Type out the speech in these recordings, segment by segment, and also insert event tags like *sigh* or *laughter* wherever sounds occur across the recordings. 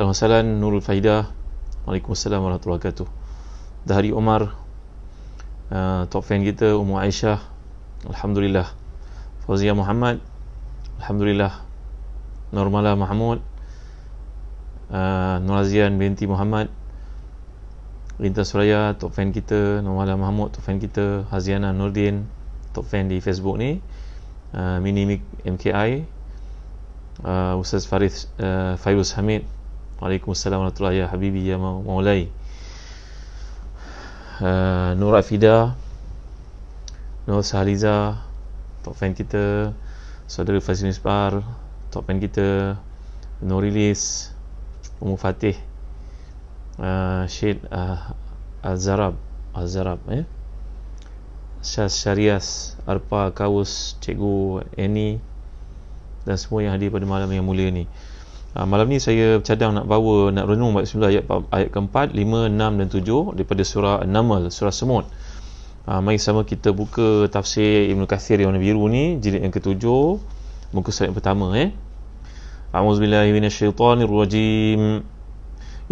Al-Masalan Nurul Faidah Waalaikumsalam Warahmatullahi Wabarakatuh Dahari Omar uh, Top fan kita Umar Aisyah Alhamdulillah Fauziah Muhammad Alhamdulillah Normala Mahmud uh, Nurazian binti Muhammad Lintas Suraya Top fan kita Normala Mahmud Top fan kita Haziana Nurdin Top fan di Facebook ni uh, Mini MKI uh, Ustaz Farid uh, Faiz Hamid Waalaikumsalam warahmatullahi wabarakatuh ya habibi ya maulai. Uh, Nur Afida Nur Sahaliza top fan kita saudara Fazil Nisbar top fan kita Nur Ilis Umur Fatih uh, Syed uh, Al-Zarab al eh? Syaz Syarias Arpa Kaus, Cikgu Annie dan semua yang hadir pada malam yang mulia ni Ha, malam ni saya cadang nak bawa nak renung ayat surah ayat, ayat keempat, lima, enam dan tujuh daripada surah Namal, surah Semut. Ha, mari sama kita buka tafsir Ibn Kathir yang warna biru ni, jilid yang ketujuh, muka surat yang pertama eh. A'udzubillahi minasyaitonirrajim.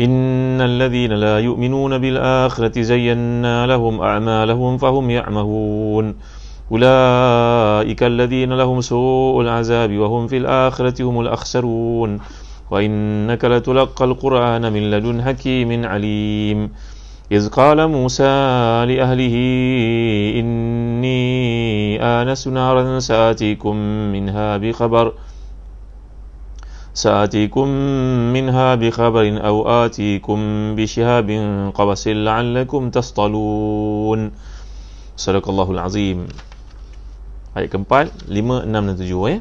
Innal ladzina la yu'minuna bil akhirati zayyana lahum a'malahum fahum ya'mahun. Ulaika alladzina lahum su'ul 'azabi wa hum fil akhirati humul akhsarun. وإنك لتلقى القرآن من لدن حكيم عليم إذ قال موسى لأهله إني آنس نارا سآتيكم منها بخبر سآتيكم منها بخبر أو آتيكم بشهاب قبس لعلكم تصطلون صدق الله العظيم Ayat keempat, lima, enam dan tujuh eh.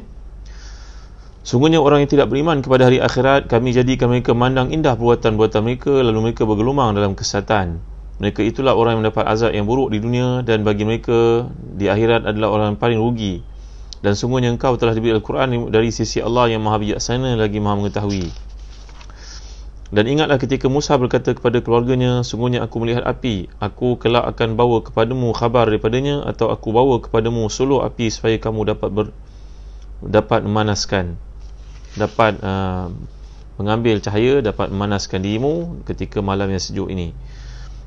Sungguhnya orang yang tidak beriman kepada hari akhirat, kami jadikan mereka mandang indah buatan buatan mereka, lalu mereka bergelumang dalam kesatan. Mereka itulah orang yang mendapat azab yang buruk di dunia dan bagi mereka di akhirat adalah orang yang paling rugi. Dan sungguhnya engkau telah diberi Al-Quran dari sisi Allah yang maha bijaksana lagi maha mengetahui. Dan ingatlah ketika Musa berkata kepada keluarganya, sungguhnya aku melihat api. Aku kelak akan bawa kepadamu khabar daripadanya atau aku bawa kepadamu seluruh api supaya kamu dapat ber, dapat memanaskan dapat uh, mengambil cahaya dapat memanaskan dirimu ketika malam yang sejuk ini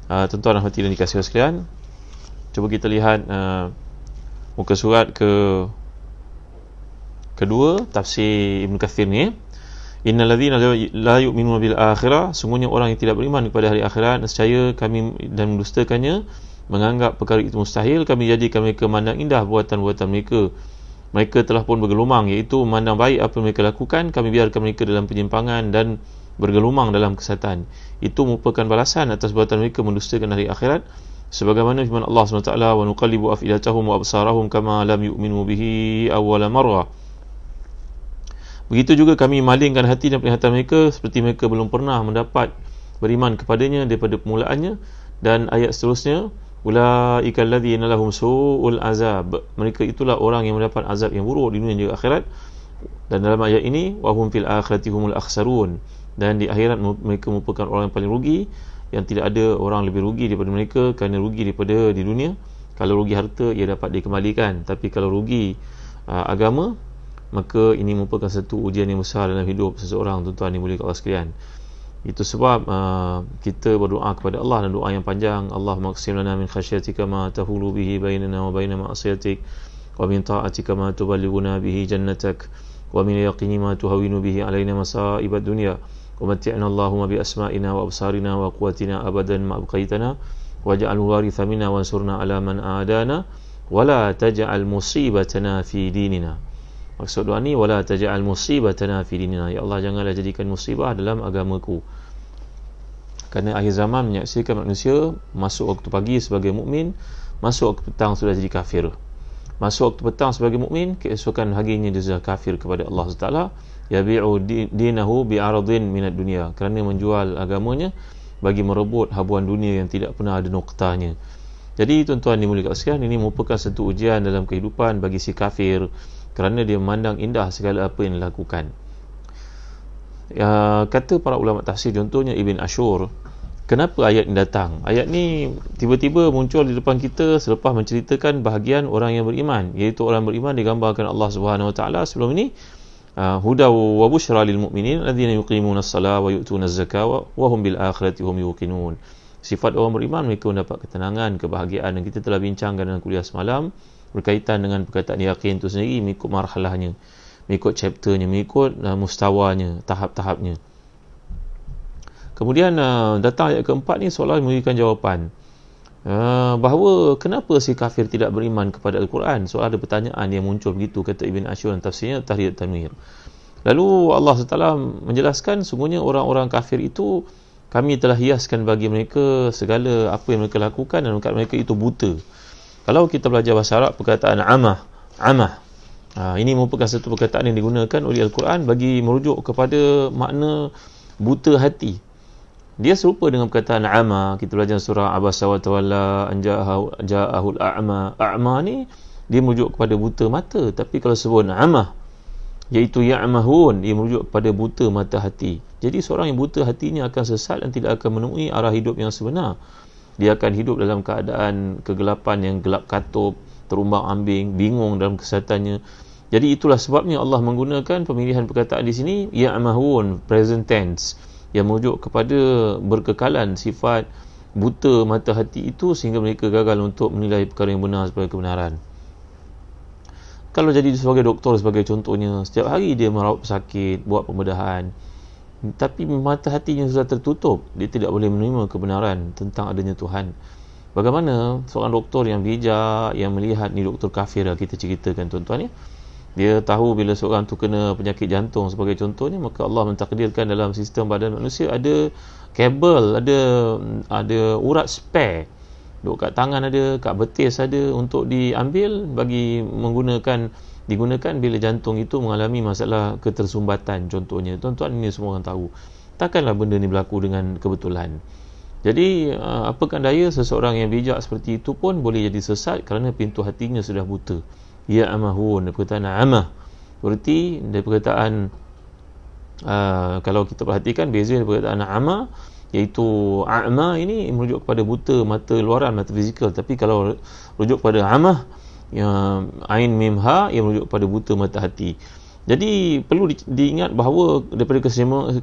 uh, tuan hati dan hadirin dikasih sekalian cuba kita lihat uh, muka surat ke kedua tafsir Ibn Kathir ni innal ladzina la yu'minuna bil akhirah sungguhnya orang yang tidak beriman kepada hari akhirat nescaya kami dan mendustakannya menganggap perkara itu mustahil kami jadikan mereka mandang indah buatan-buatan mereka mereka telah pun bergelumang iaitu memandang baik apa yang mereka lakukan kami biarkan mereka dalam penyimpangan dan bergelumang dalam kesatan itu merupakan balasan atas buatan mereka mendustakan hari akhirat sebagaimana firman Allah SWT wa nuqallibu afidatahum wa absarahum kama lam yu'minu bihi awwala marrah Begitu juga kami malingkan hati dan penglihatan mereka seperti mereka belum pernah mendapat beriman kepadanya daripada permulaannya dan ayat seterusnya ulaika alladhina lahum su'ul azab mereka itulah orang yang mendapat azab yang buruk di dunia dan juga akhirat dan dalam ayat ini wahum fil akhirati humul akhsarun dan di akhirat mereka merupakan orang yang paling rugi yang tidak ada orang lebih rugi daripada mereka kerana rugi daripada di dunia kalau rugi harta ia dapat dikembalikan tapi kalau rugi aa, ah, agama maka ini merupakan satu ujian yang besar dalam hidup seseorang tuan-tuan dan ibu-ibu sekalian itu sebab uh, kita berdoa kepada Allah dan doa yang panjang Allah maksim lana min khasyiatika ma tahulu bihi bainana wa baina ma'asyatik wa min ta'atika ma tubaliguna bihi jannatak wa min yaqini ma tuhawinu bihi alaina masaiba dunia wa mati'na Allahumma bi asma'ina wa absarina wa quwatina abadan ma abqaitana wa ja'alu waritha minna wa ansurna ala man adana wa la taja'al musibatana fi dinina Maksud doa ni wala taj'al musibatana fi dinina. Ya Allah janganlah jadikan musibah dalam agamaku. Kerana akhir zaman menyaksikan manusia masuk waktu pagi sebagai mukmin, masuk waktu petang sudah jadi kafir. Masuk waktu petang sebagai mukmin, keesokan harinya dia sudah kafir kepada Allah Taala. Ya bi'u dinahu bi'aradin minad dunya. Kerana menjual agamanya bagi merebut habuan dunia yang tidak pernah ada noktanya. Jadi tuan-tuan dimulakan sekian ini merupakan satu ujian dalam kehidupan bagi si kafir kerana dia memandang indah segala apa yang dilakukan uh, kata para ulama tafsir contohnya Ibn Ashur kenapa ayat ini datang ayat ni tiba-tiba muncul di depan kita selepas menceritakan bahagian orang yang beriman iaitu orang beriman digambarkan Allah Subhanahu Wa Taala sebelum ini ah, huda wa bushra lil mu'minin alladhina yuqimuna as-salata wa yu'tuna az-zakata wa hum bil akhirati hum yuqinun sifat orang beriman mereka mendapat ketenangan kebahagiaan yang kita telah bincangkan dalam kuliah semalam berkaitan dengan perkataan yakin itu sendiri mengikut marhalahnya mengikut chapternya mengikut uh, mustawanya tahap-tahapnya kemudian uh, datang ayat keempat ni seolah memberikan jawapan uh, bahawa kenapa si kafir tidak beriman kepada Al-Quran so ada pertanyaan yang muncul begitu kata Ibn Ashur tafsirnya Tahriyat Tamir lalu Allah SWT menjelaskan sungguhnya orang-orang kafir itu kami telah hiaskan bagi mereka segala apa yang mereka lakukan dan mereka itu buta kalau kita belajar bahasa Arab perkataan amah, amah. Ha, ini merupakan satu perkataan yang digunakan oleh Al-Quran bagi merujuk kepada makna buta hati. Dia serupa dengan perkataan ama. Kita belajar surah Abasa wa Tawalla anja'ahu ja'ahul a'ma. A'ma ni dia merujuk kepada buta mata, tapi kalau sebut ama iaitu ya'mahun, dia merujuk kepada buta mata hati. Jadi seorang yang buta hatinya akan sesat dan tidak akan menemui arah hidup yang sebenar dia akan hidup dalam keadaan kegelapan yang gelap katup, terumbang ambing, bingung dalam kesihatannya. Jadi itulah sebabnya Allah menggunakan pemilihan perkataan di sini ya'mahun present tense yang merujuk kepada berkekalan sifat buta mata hati itu sehingga mereka gagal untuk menilai perkara yang benar sebagai kebenaran. Kalau jadi sebagai doktor sebagai contohnya, setiap hari dia merawat pesakit, buat pembedahan, tapi mata hatinya sudah tertutup dia tidak boleh menerima kebenaran tentang adanya Tuhan bagaimana seorang doktor yang bijak yang melihat ni doktor kafir lah kita ceritakan tuan-tuan ya dia tahu bila seorang tu kena penyakit jantung sebagai contohnya maka Allah mentakdirkan dalam sistem badan manusia ada kabel ada ada urat spare duk kat tangan ada, kat betis ada untuk diambil bagi menggunakan digunakan bila jantung itu mengalami masalah ketersumbatan contohnya. Tuan-tuan ini semua orang tahu. Takkanlah benda ni berlaku dengan kebetulan. Jadi eh, apakan daya seseorang yang bijak seperti itu pun boleh jadi sesat kerana pintu hatinya sudah buta. Ya amahun, perkataan amah. Berarti dari perkataan uh, kalau kita perhatikan beza dari perkataan amah iaitu a'ma ini merujuk kepada buta mata luaran mata fizikal tapi kalau rujuk kepada amah ya ain mim ha ia merujuk kepada buta mata hati jadi perlu di, diingat bahawa daripada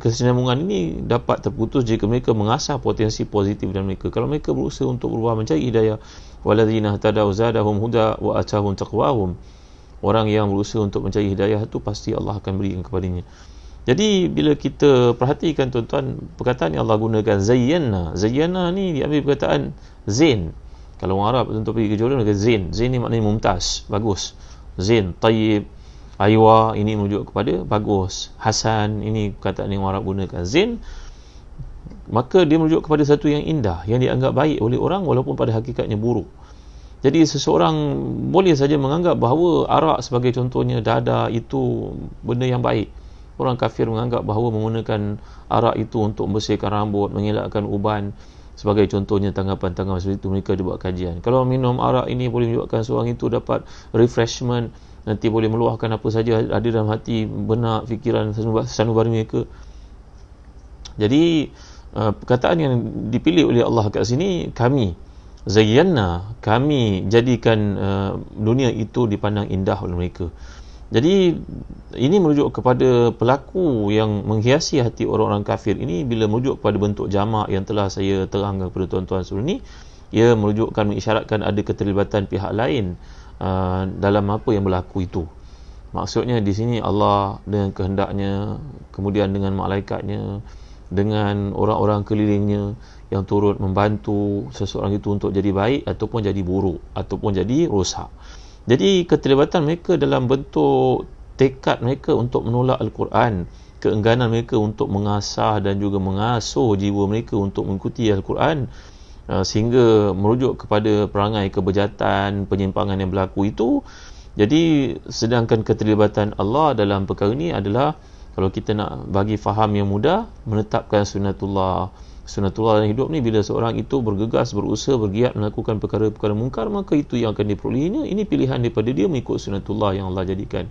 kesinambungan ini dapat terputus jika mereka mengasah potensi positif dalam mereka. Kalau mereka berusaha untuk berubah mencari hidayah, waladzina hatadau zadahum huda wa atahum taqwahum. Orang yang berusaha untuk mencari hidayah itu pasti Allah akan berikan kepadanya. Jadi bila kita perhatikan tuan-tuan perkataan yang Allah gunakan zayyana. Zayyana ni diambil perkataan zin. Kalau orang Arab tentu pergi ke Jordan ke zain. Zain ni maknanya mumtaz, bagus. zin, tayyib, aywa ini merujuk kepada bagus. Hasan ini perkataan yang orang Arab gunakan zin. Maka dia merujuk kepada satu yang indah, yang dianggap baik oleh orang walaupun pada hakikatnya buruk. Jadi seseorang boleh saja menganggap bahawa arak sebagai contohnya dada itu benda yang baik orang kafir menganggap bahawa menggunakan arak itu untuk membersihkan rambut, mengelakkan uban sebagai contohnya tanggapan-tanggapan seperti itu mereka dibuat kajian kalau minum arak ini boleh menyebabkan seorang itu dapat refreshment nanti boleh meluahkan apa saja ada dalam hati, benak, fikiran, sanubari mereka jadi uh, perkataan yang dipilih oleh Allah kat sini kami zayyanna kami jadikan uh, dunia itu dipandang indah oleh mereka jadi ini merujuk kepada pelaku yang menghiasi hati orang-orang kafir ini bila merujuk kepada bentuk jamak yang telah saya terangkan kepada tuan-tuan sebelum ini ia merujukkan mengisyaratkan ada keterlibatan pihak lain uh, dalam apa yang berlaku itu. Maksudnya di sini Allah dengan kehendaknya kemudian dengan malaikatnya dengan orang-orang kelilingnya yang turut membantu seseorang itu untuk jadi baik ataupun jadi buruk ataupun jadi rosak. Jadi keterlibatan mereka dalam bentuk tekad mereka untuk menolak Al-Quran, keengganan mereka untuk mengasah dan juga mengasuh jiwa mereka untuk mengikuti Al-Quran uh, sehingga merujuk kepada perangai kebejatan, penyimpangan yang berlaku itu. Jadi sedangkan keterlibatan Allah dalam perkara ini adalah kalau kita nak bagi faham yang mudah, menetapkan Sunatullah sunatullah dalam hidup ni bila seorang itu bergegas berusaha bergiat melakukan perkara-perkara mungkar maka itu yang akan diperolehnya ini pilihan daripada dia mengikut sunatullah yang Allah jadikan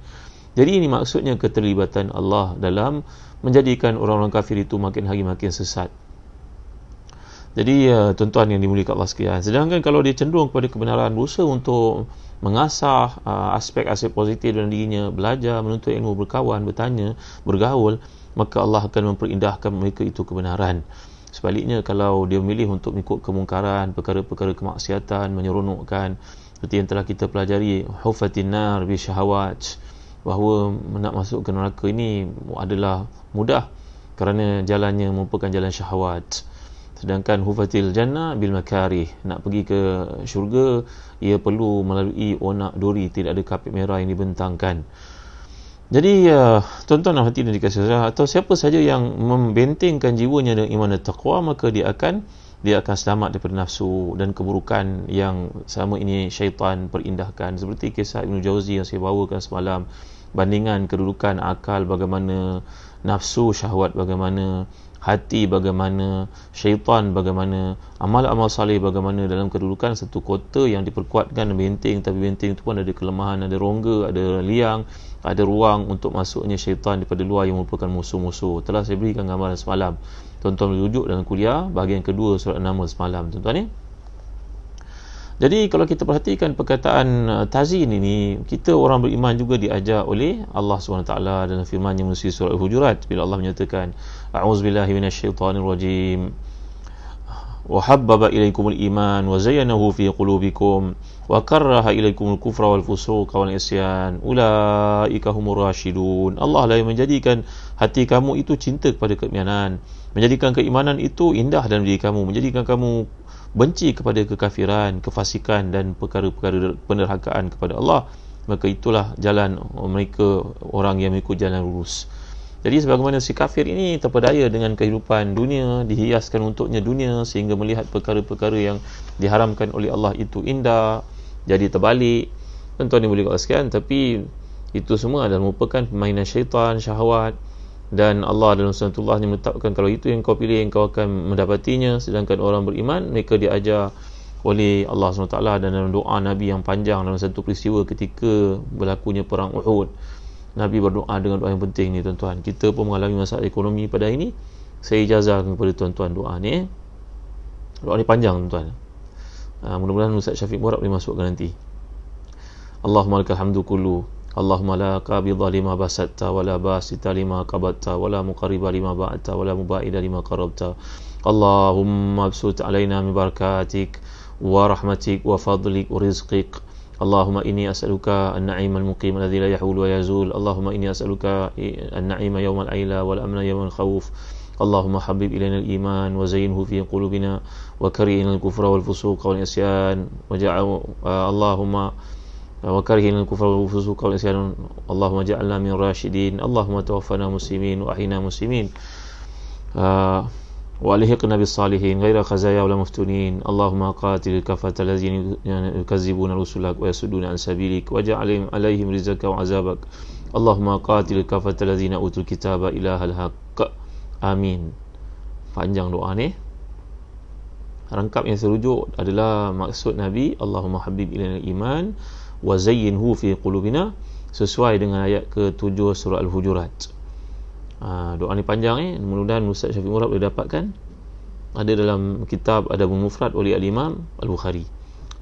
jadi ini maksudnya keterlibatan Allah dalam menjadikan orang-orang kafir itu makin hari makin sesat jadi uh, tuan-tuan yang dimuliakan Allah sekalian sedangkan kalau dia cenderung kepada kebenaran berusaha untuk mengasah ah, aspek-aspek positif dalam dirinya belajar menuntut ilmu berkawan bertanya bergaul maka Allah akan memperindahkan mereka itu kebenaran Sebaliknya kalau dia memilih untuk mengikut kemungkaran, perkara-perkara kemaksiatan, menyeronokkan seperti yang telah kita pelajari hufatin nar bi syahawat bahawa nak masuk ke neraka ini adalah mudah kerana jalannya merupakan jalan syahwat sedangkan hufatil jannah bil makarih nak pergi ke syurga ia perlu melalui onak duri tidak ada kapit merah yang dibentangkan jadi uh, tuan-tuan dan hati dan dikasih Allah atau siapa saja yang membentengkan jiwanya dengan iman dan taqwa maka dia akan dia akan selamat daripada nafsu dan keburukan yang sama ini syaitan perindahkan seperti kisah Ibn Jauzi yang saya bawakan semalam bandingan kedudukan akal bagaimana nafsu syahwat bagaimana hati bagaimana syaitan bagaimana amal-amal salih bagaimana dalam kedudukan satu kota yang diperkuatkan benteng tapi benteng itu pun ada kelemahan ada rongga ada liang ada ruang untuk masuknya syaitan daripada luar yang merupakan musuh-musuh telah saya berikan gambaran semalam tuan-tuan rujuk dalam kuliah bahagian kedua surat nama semalam tuan-tuan ni ya. jadi kalau kita perhatikan perkataan uh, tazin ini kita orang beriman juga diajar oleh Allah SWT dalam firman yang menerusi surat Al-Hujurat bila Allah menyatakan A'udzubillahiminasyaitanirrojim rajim وحبب إليكم الإيمان وزينه في قلوبكم وكره إليكم الكفر والفسوق والعصيان أولئك هم الراشدون الله لا lah menjadikan hati kamu itu cinta kepada keimanan menjadikan keimanan itu indah dalam diri kamu menjadikan kamu benci kepada kekafiran kefasikan dan perkara-perkara penderhakaan kepada Allah maka itulah jalan mereka orang yang mengikut jalan lurus jadi sebagaimana si kafir ini terpedaya dengan kehidupan dunia, dihiaskan untuknya dunia sehingga melihat perkara-perkara yang diharamkan oleh Allah itu indah, jadi terbalik. Tuan-tuan ini boleh kata sekian, tapi itu semua adalah merupakan permainan syaitan, syahwat dan Allah dalam sunatullah ini menetapkan kalau itu yang kau pilih, yang kau akan mendapatinya sedangkan orang beriman, mereka diajar oleh Allah SWT dan dalam doa Nabi yang panjang dalam satu peristiwa ketika berlakunya perang Uhud. Nabi berdoa dengan doa yang penting ni tuan-tuan. Kita pun mengalami masalah ekonomi pada hari ini. Saya ijazah kepada tuan-tuan doa ni. Doa ni panjang tuan-tuan. Uh, mudah-mudahan Ustaz Syafiq Murad boleh masukkan nanti. Allahumma lakal hamdu Allahumma la qabidha lima basatta wala basita lima qabatta wala muqarriba lima ba'atta wala muba'ida lima qarabta. Allahumma absut alaina mibarakatik wa rahmatik wa fadlik wa rizqik اللهم إني أسألك النعيم المقيم الذي لا يحول ويزول اللهم إني أسألك النعيم يوم العيلة والأمن يوم الخوف اللهم حبب إلينا الإيمان وزينه في قلوبنا وكرهنا الكفر والفسوق والنسيان اللهم وكرهنا الكفر والفسوق والنسيان اللهم جعلنا من راشدين اللهم توفنا مسلمين وأحينا مسلمين آه وألحقنا بالصالحين غير خزايا ولا مفتونين اللهم قاتل الكفة الذين يكذبون رسلك ويسدون عن سبيلك واجعل عليهم رزقك وعذابك اللهم قاتل الكفة الذين أوتوا الكتاب إله الحق آمين panjang doa ni rangkap yang serujuk adalah maksud Nabi Allahumma habib ilan iman wa zayyinhu fi qulubina sesuai dengan ayat ke-7 surah Al-Hujurat Ha, doa ni panjang eh mudah-mudahan Ustaz Syafiq Murad boleh dapatkan ada dalam kitab Adabul Mufrad oleh Al-Imam Al-Bukhari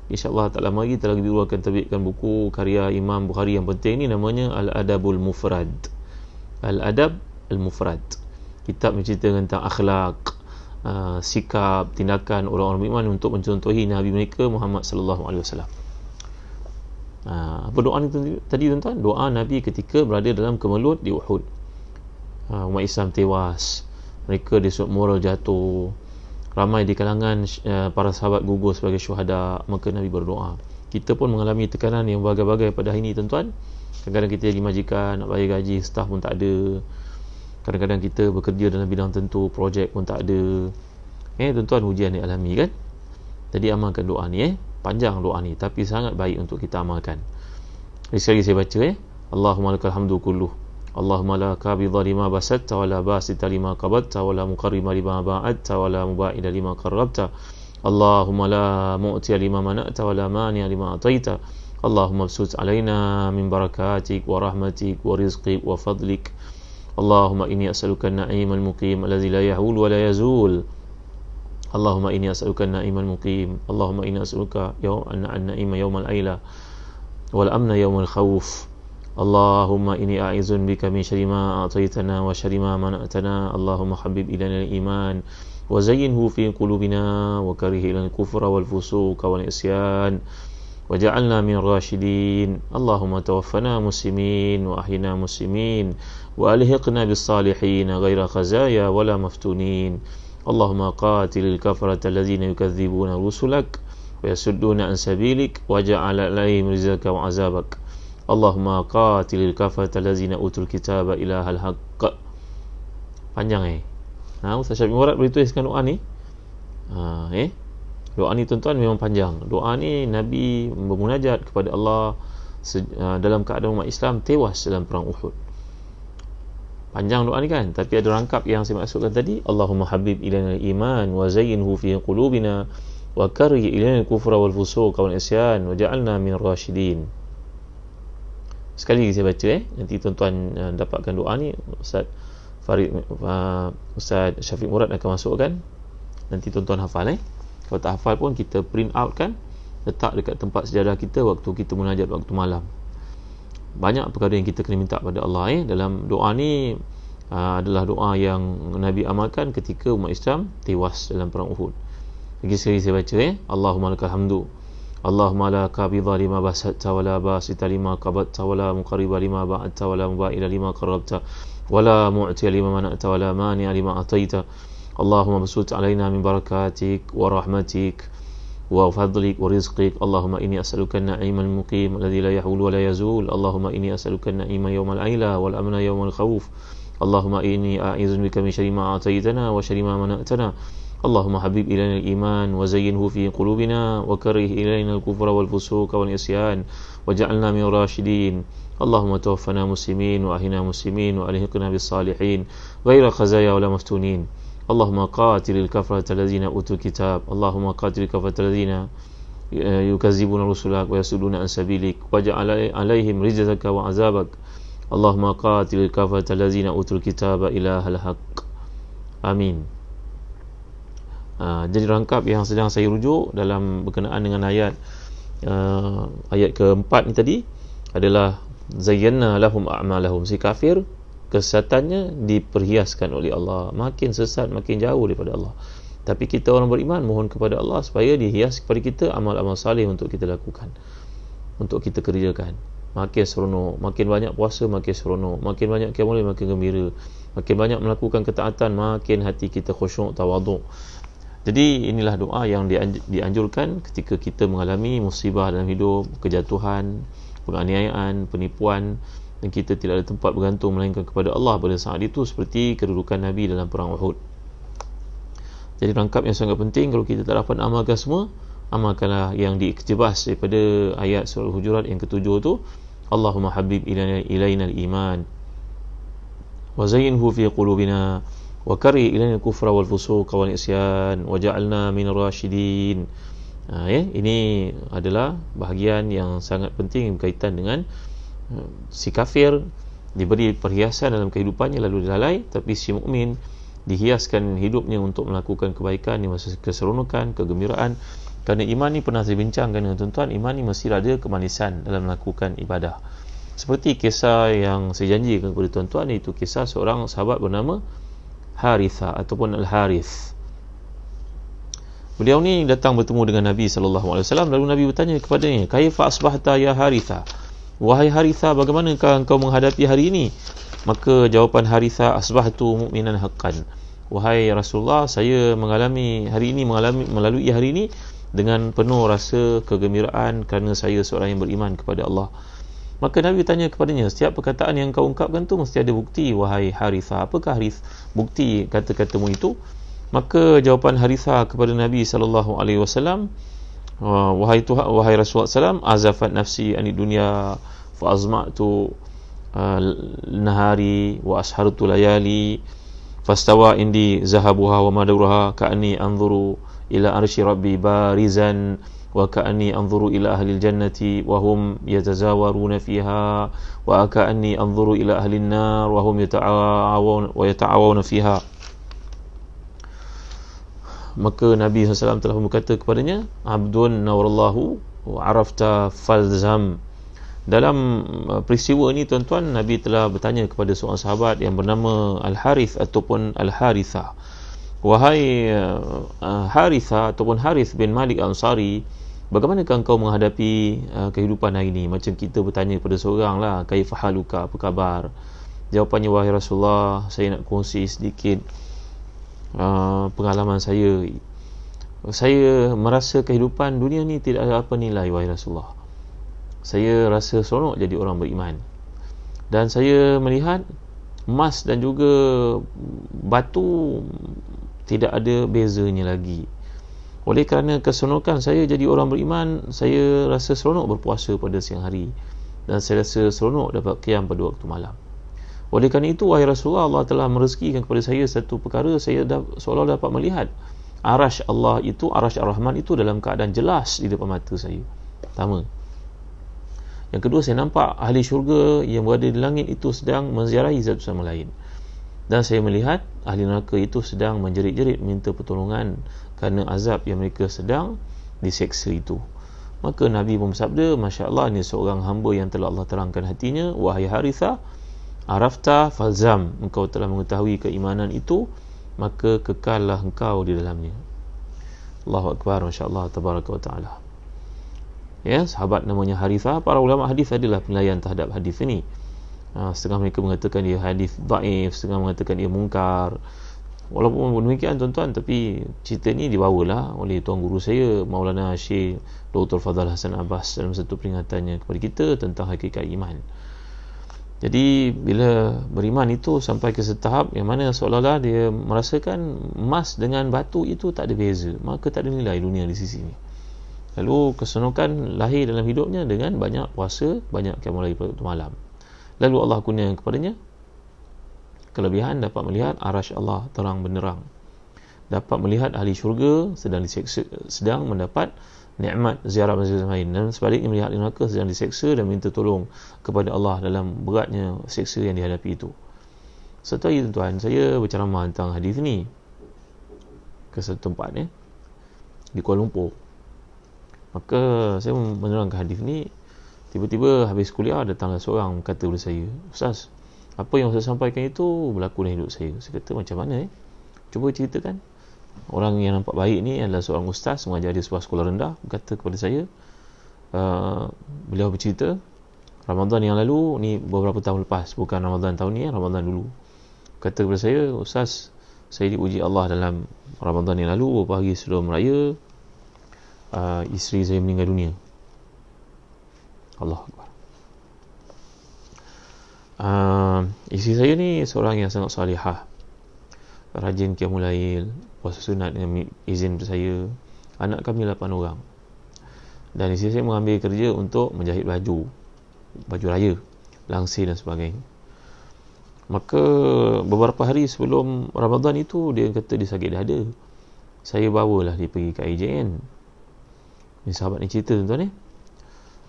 InsyaAllah tak lama lagi Telah Biru akan terbitkan buku karya Imam Bukhari yang penting ni namanya Al-Adabul Mufrad Al-Adab Al-Mufrad kitab menceritakan tentang akhlak Uh, sikap tindakan orang-orang beriman untuk mencontohi Nabi mereka Muhammad sallallahu alaihi wasallam. Ha, apa doa ni tadi tuan-tuan? Doa Nabi ketika berada dalam kemelut di Uhud. Ha, umat Islam tewas mereka di moral jatuh ramai di kalangan eh, para sahabat gugur sebagai syuhada maka Nabi berdoa kita pun mengalami tekanan yang berbagai-bagai pada hari ini tuan-tuan kadang-kadang kita lagi majikan nak bayar gaji staff pun tak ada kadang-kadang kita bekerja dalam bidang tentu projek pun tak ada eh tuan-tuan ujian yang alami kan jadi amalkan doa ni eh panjang doa ni tapi sangat baik untuk kita amalkan sekali saya baca eh Allahumma lakal hamdu kulluh اللهم لا كابض لما بسطت ولا باسط لما قبضت ولا مقرم لما باعدت ولا مبائل لما قربت اللهم لا مؤتي لما منأت ولا مانع لما أعطيت اللهم ابسط علينا من بركاتك ورحمتك ورزقك وفضلك اللهم إني أسألك النعيم المقيم الذي لا يهول ولا يزول اللهم إني أسألك النعيم المقيم اللهم إني أسألك يوم النعيم يوم الأيلة والأمن يوم الخوف اللهم إني أعيذ بك من شر ما أعطيتنا وشر ما منعتنا اللهم حبب إلينا الإيمان وزينه في قلوبنا وكره إلى الكفر والفسوق والعصيان وجعلنا من الراشدين اللهم توفنا مسلمين وأحينا مسلمين وألحقنا بالصالحين غير خزايا ولا مفتونين اللهم قاتل الكفرة الذين يكذبون رسلك ويسدون عن سبيلك وجعل عليهم رزقك وعذابك Allahumma qatilil kafata lazina utul kitaba ila hal haqq panjang eh ha Ustaz Syafiq Murad beritahu tuliskan doa ni ha eh doa ni tuan-tuan memang panjang doa ni Nabi bermunajat kepada Allah se- ha, dalam keadaan umat Islam tewas dalam perang Uhud panjang doa ni kan tapi ada rangkap yang saya maksudkan tadi Allahumma habib ilana iman wa zayyinhu fi qulubina wa karri ilana kufra wal fusuq wal isyan waj'alna min rasyidin sekali lagi saya baca eh nanti tuan-tuan uh, dapatkan doa ni Ustaz Farid uh, Ustaz Syafiq Murad akan masukkan nanti tuan-tuan hafal eh kalau tak hafal pun kita print out kan letak dekat tempat sejarah kita waktu kita munajat waktu malam banyak perkara yang kita kena minta pada Allah eh dalam doa ni uh, adalah doa yang Nabi amalkan ketika umat Islam tewas dalam perang Uhud lagi sekali saya baca eh Allahumma lakal hamdu اللهم لا كابض لما بسطت ولا باسط لما قبضت ولا مقرب لما بعدت ولا مبائل لما قربت ولا معطي لما منعت ولا مانع لما أعطيت اللهم بسط علينا من بركاتك ورحمتك وفضلك ورزقك اللهم إني أسألك النعيم المقيم الذي لا يحول ولا يزول اللهم إني أسألك النعيم يوم العيلة والأمن يوم الخوف اللهم إني أعيذ بك من شر ما أعطيتنا وشر ما منعتنا اللهم حبيب إلينا الإيمان وزينه في قلوبنا وكره إلينا الكفر والفسوق والنسيان وجعلنا من الراشدين اللهم توفنا مسلمين وأهنا مسلمين وألهقنا بالصالحين غير خزايا ولا مفتونين اللهم قاتل الكفرة الذين أوتوا الكتاب اللهم قاتل الكفرة الذين آه، يكذبون رسلك ويسدون عن سبيلك واجعل عليهم رجزك وعذابك اللهم قاتل الكفرة الذين أوتوا الكتاب إله الحق آمين Ha, jadi rangkap yang sedang saya rujuk dalam berkenaan dengan ayat uh, ayat keempat ni tadi adalah zayyana lahum a'malahum si kafir kesatannya diperhiaskan oleh Allah makin sesat makin jauh daripada Allah tapi kita orang beriman mohon kepada Allah supaya dihias kepada kita amal-amal salih untuk kita lakukan untuk kita kerjakan makin seronok makin banyak puasa makin seronok makin banyak kiamulim makin gembira makin banyak melakukan ketaatan makin hati kita khusyuk tawaduk jadi inilah doa yang dianjurkan ketika kita mengalami musibah dalam hidup, kejatuhan, penganiayaan, penipuan dan kita tidak ada tempat bergantung melainkan kepada Allah pada saat itu seperti kedudukan Nabi dalam perang Uhud. Jadi rangkap yang sangat penting kalau kita tak dapat amalkan semua, amalkanlah yang diiktibas daripada ayat surah Hujurat yang ketujuh tu, Allahumma habib ilainal iman wa zayyinhu fi qulubina وكره إلينا الكفر والفسوق والنسيان وجعلنا من الراشدين ha, ya? ini adalah bahagian yang sangat penting berkaitan dengan eh, si kafir diberi perhiasan dalam kehidupannya lalu dilalai tapi si mukmin dihiaskan hidupnya untuk melakukan kebaikan di masa keseronokan, kegembiraan kerana iman ni pernah dibincangkan dengan tuan-tuan iman ni mesti ada kemanisan dalam melakukan ibadah seperti kisah yang saya janjikan kepada tuan-tuan iaitu kisah seorang sahabat bernama Haritha ataupun Al-Harith. Beliau ni datang bertemu dengan Nabi SAW lalu Nabi bertanya kepadanya, Kaifa asbahta ya Haritha? Wahai Haritha, bagaimanakah engkau menghadapi hari ini? Maka jawapan Haritha, asbahtu mu'minan haqqan. Wahai Rasulullah, saya mengalami hari ini, mengalami melalui hari ini dengan penuh rasa kegembiraan kerana saya seorang yang beriman kepada Allah Maka Nabi tanya kepadanya, setiap perkataan yang kau ungkapkan tu mesti ada bukti, wahai Harithah. Apakah Harith bukti kata-katamu itu? Maka jawapan Harithah kepada Nabi saw ah, wahai Tuhan, wahai Rasulullah sallam, azafat nafsi ani dunya fa azma'tu ah, nahari wa asharatu layali fastawa indi zahabuha wa madurha ka'ani anzuru ila arshi rabbi barizan وكأني أنظر إلى أهل الجنة وهم يتزاورون فيها وكأني أنظر إلى أهل النار وهم يتعاون ويتعاون fiha. maka Nabi SAW telah berkata kepadanya Abdun Nawrallahu Arafta Falzam dalam uh, peristiwa ini tuan-tuan Nabi telah bertanya kepada seorang sahabat yang bernama Al-Harith ataupun Al-Haritha wahai uh, uh Haritha ataupun Harith bin Malik Ansari Bagaimanakah engkau menghadapi uh, kehidupan hari ini? Macam kita bertanya kepada seorang lah, Kaifahaluka, apa khabar? Jawapannya, wahai Rasulullah, saya nak kongsi sedikit uh, pengalaman saya. Saya merasa kehidupan dunia ni tidak ada apa nilai, wahai Rasulullah. Saya rasa seronok jadi orang beriman. Dan saya melihat emas dan juga batu tidak ada bezanya lagi. Oleh kerana keseronokan saya jadi orang beriman, saya rasa seronok berpuasa pada siang hari dan saya rasa seronok dapat qiyam pada waktu malam. Oleh kerana itu, wahai Rasulullah, Allah telah merezekikan kepada saya satu perkara, saya da- seolah-olah dapat melihat arash Allah itu, arash Ar-Rahman itu dalam keadaan jelas di depan mata saya. Pertama. Yang kedua, saya nampak ahli syurga yang berada di langit itu sedang menziarahi satu sama lain. Dan saya melihat ahli neraka itu sedang menjerit-jerit minta pertolongan kerana azab yang mereka sedang diseksa itu maka Nabi pun bersabda Masya Allah ni seorang hamba yang telah Allah terangkan hatinya wahai haritha arafta falzam engkau telah mengetahui keimanan itu maka kekallah engkau di dalamnya Allahu Akbar Masya Allah Tabaraka wa Ta'ala ya sahabat namanya Haritha para ulama hadis adalah penilaian terhadap hadis ini ha, setengah mereka mengatakan dia hadis daif setengah mengatakan dia mungkar Walaupun demikian tuan-tuan Tapi cerita ni dibawalah oleh tuan guru saya Maulana Syekh Dr. Fadhal Hasan Abbas Dalam satu peringatannya kepada kita Tentang hakikat iman Jadi bila beriman itu Sampai ke setahap yang mana seolah-olah Dia merasakan emas dengan batu itu Tak ada beza Maka tak ada nilai dunia di sisi ini Lalu kesenokan lahir dalam hidupnya Dengan banyak puasa Banyak kiamulai pada malam Lalu Allah kunyai kepadanya kelebihan dapat melihat arasy Allah terang benderang dapat melihat ahli syurga sedang diseksa sedang mendapat nikmat ziarah masjid Zain dan sebaliknya melihat ahli neraka sedang diseksa dan minta tolong kepada Allah dalam beratnya seksa yang dihadapi itu serta itu tuan saya berceramah tentang hadis ni ke satu tempat ya eh? di Kuala Lumpur maka saya menerangkan hadis ni tiba-tiba habis kuliah datanglah seorang kata kepada saya ustaz apa yang saya sampaikan itu berlaku dalam hidup saya saya kata macam mana eh cuba ceritakan orang yang nampak baik ni adalah seorang ustaz mengajar di sebuah sekolah rendah kata kepada saya uh, beliau bercerita Ramadan yang lalu ni beberapa tahun lepas bukan Ramadan tahun ni eh, Ramadan dulu kata kepada saya ustaz saya diuji Allah dalam Ramadan yang lalu beberapa hari sebelum raya uh, isteri saya meninggal dunia Allah Akbar uh, isteri saya ni seorang yang sangat salihah rajin kiamulail puasa sunat dengan izin saya anak kami 8 orang dan isteri saya mengambil kerja untuk menjahit baju baju raya langsir dan sebagainya maka beberapa hari sebelum Ramadan itu dia kata dia sakit dada saya bawalah dia pergi ke IJN ni sahabat ni cerita tuan-tuan ni eh?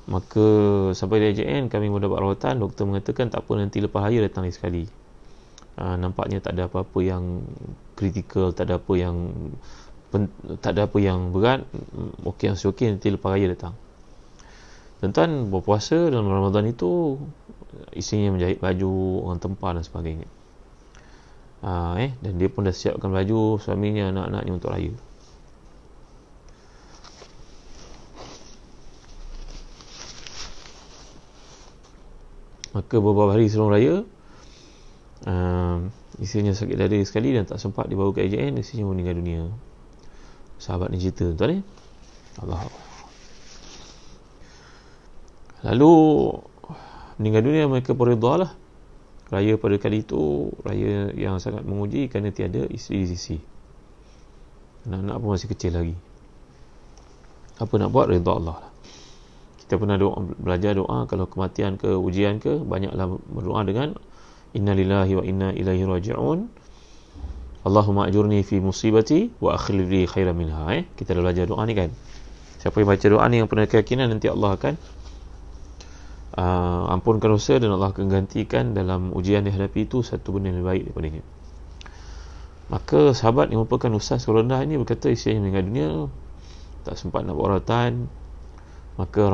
maka sampai di AJN kami mendapat rawatan doktor mengatakan tak apa nanti lepas raya datang lagi sekali uh, nampaknya tak ada apa-apa yang kritikal tak ada apa yang pen, tak ada apa yang berat mm, ok yang ok nanti lepas raya datang Tentuan tuan berpuasa dalam Ramadan itu isinya menjahit baju orang tempah dan sebagainya uh, eh, dan dia pun dah siapkan baju suaminya anak-anaknya untuk raya maka beberapa hari sebelum raya uh, isinya sakit dada sekali dan tak sempat dibawa ke IJN. isinya meninggal dunia sahabat ni cerita tuan ni Allah lalu meninggal dunia mereka peridah lah raya pada kali itu raya yang sangat menguji kerana tiada isteri di sisi anak-anak pun masih kecil lagi apa nak buat redha Allah lah kita pernah doa belajar doa kalau kematian ke ujian ke banyaklah berdoa dengan innalillahi wa inna ilaihi rajiun Allahumma ajurni fi musibati wa akhlifli khaira minha eh? kita dah belajar doa ni kan siapa yang baca doa ni yang pernah keyakinan nanti Allah akan uh, ampunkan dosa dan Allah akan gantikan dalam ujian yang hadapi itu satu benda yang baik daripada ini maka sahabat yang merupakan usaha sekolah rendah ini berkata isteri yang meninggal dunia tak sempat nak buat oratan maka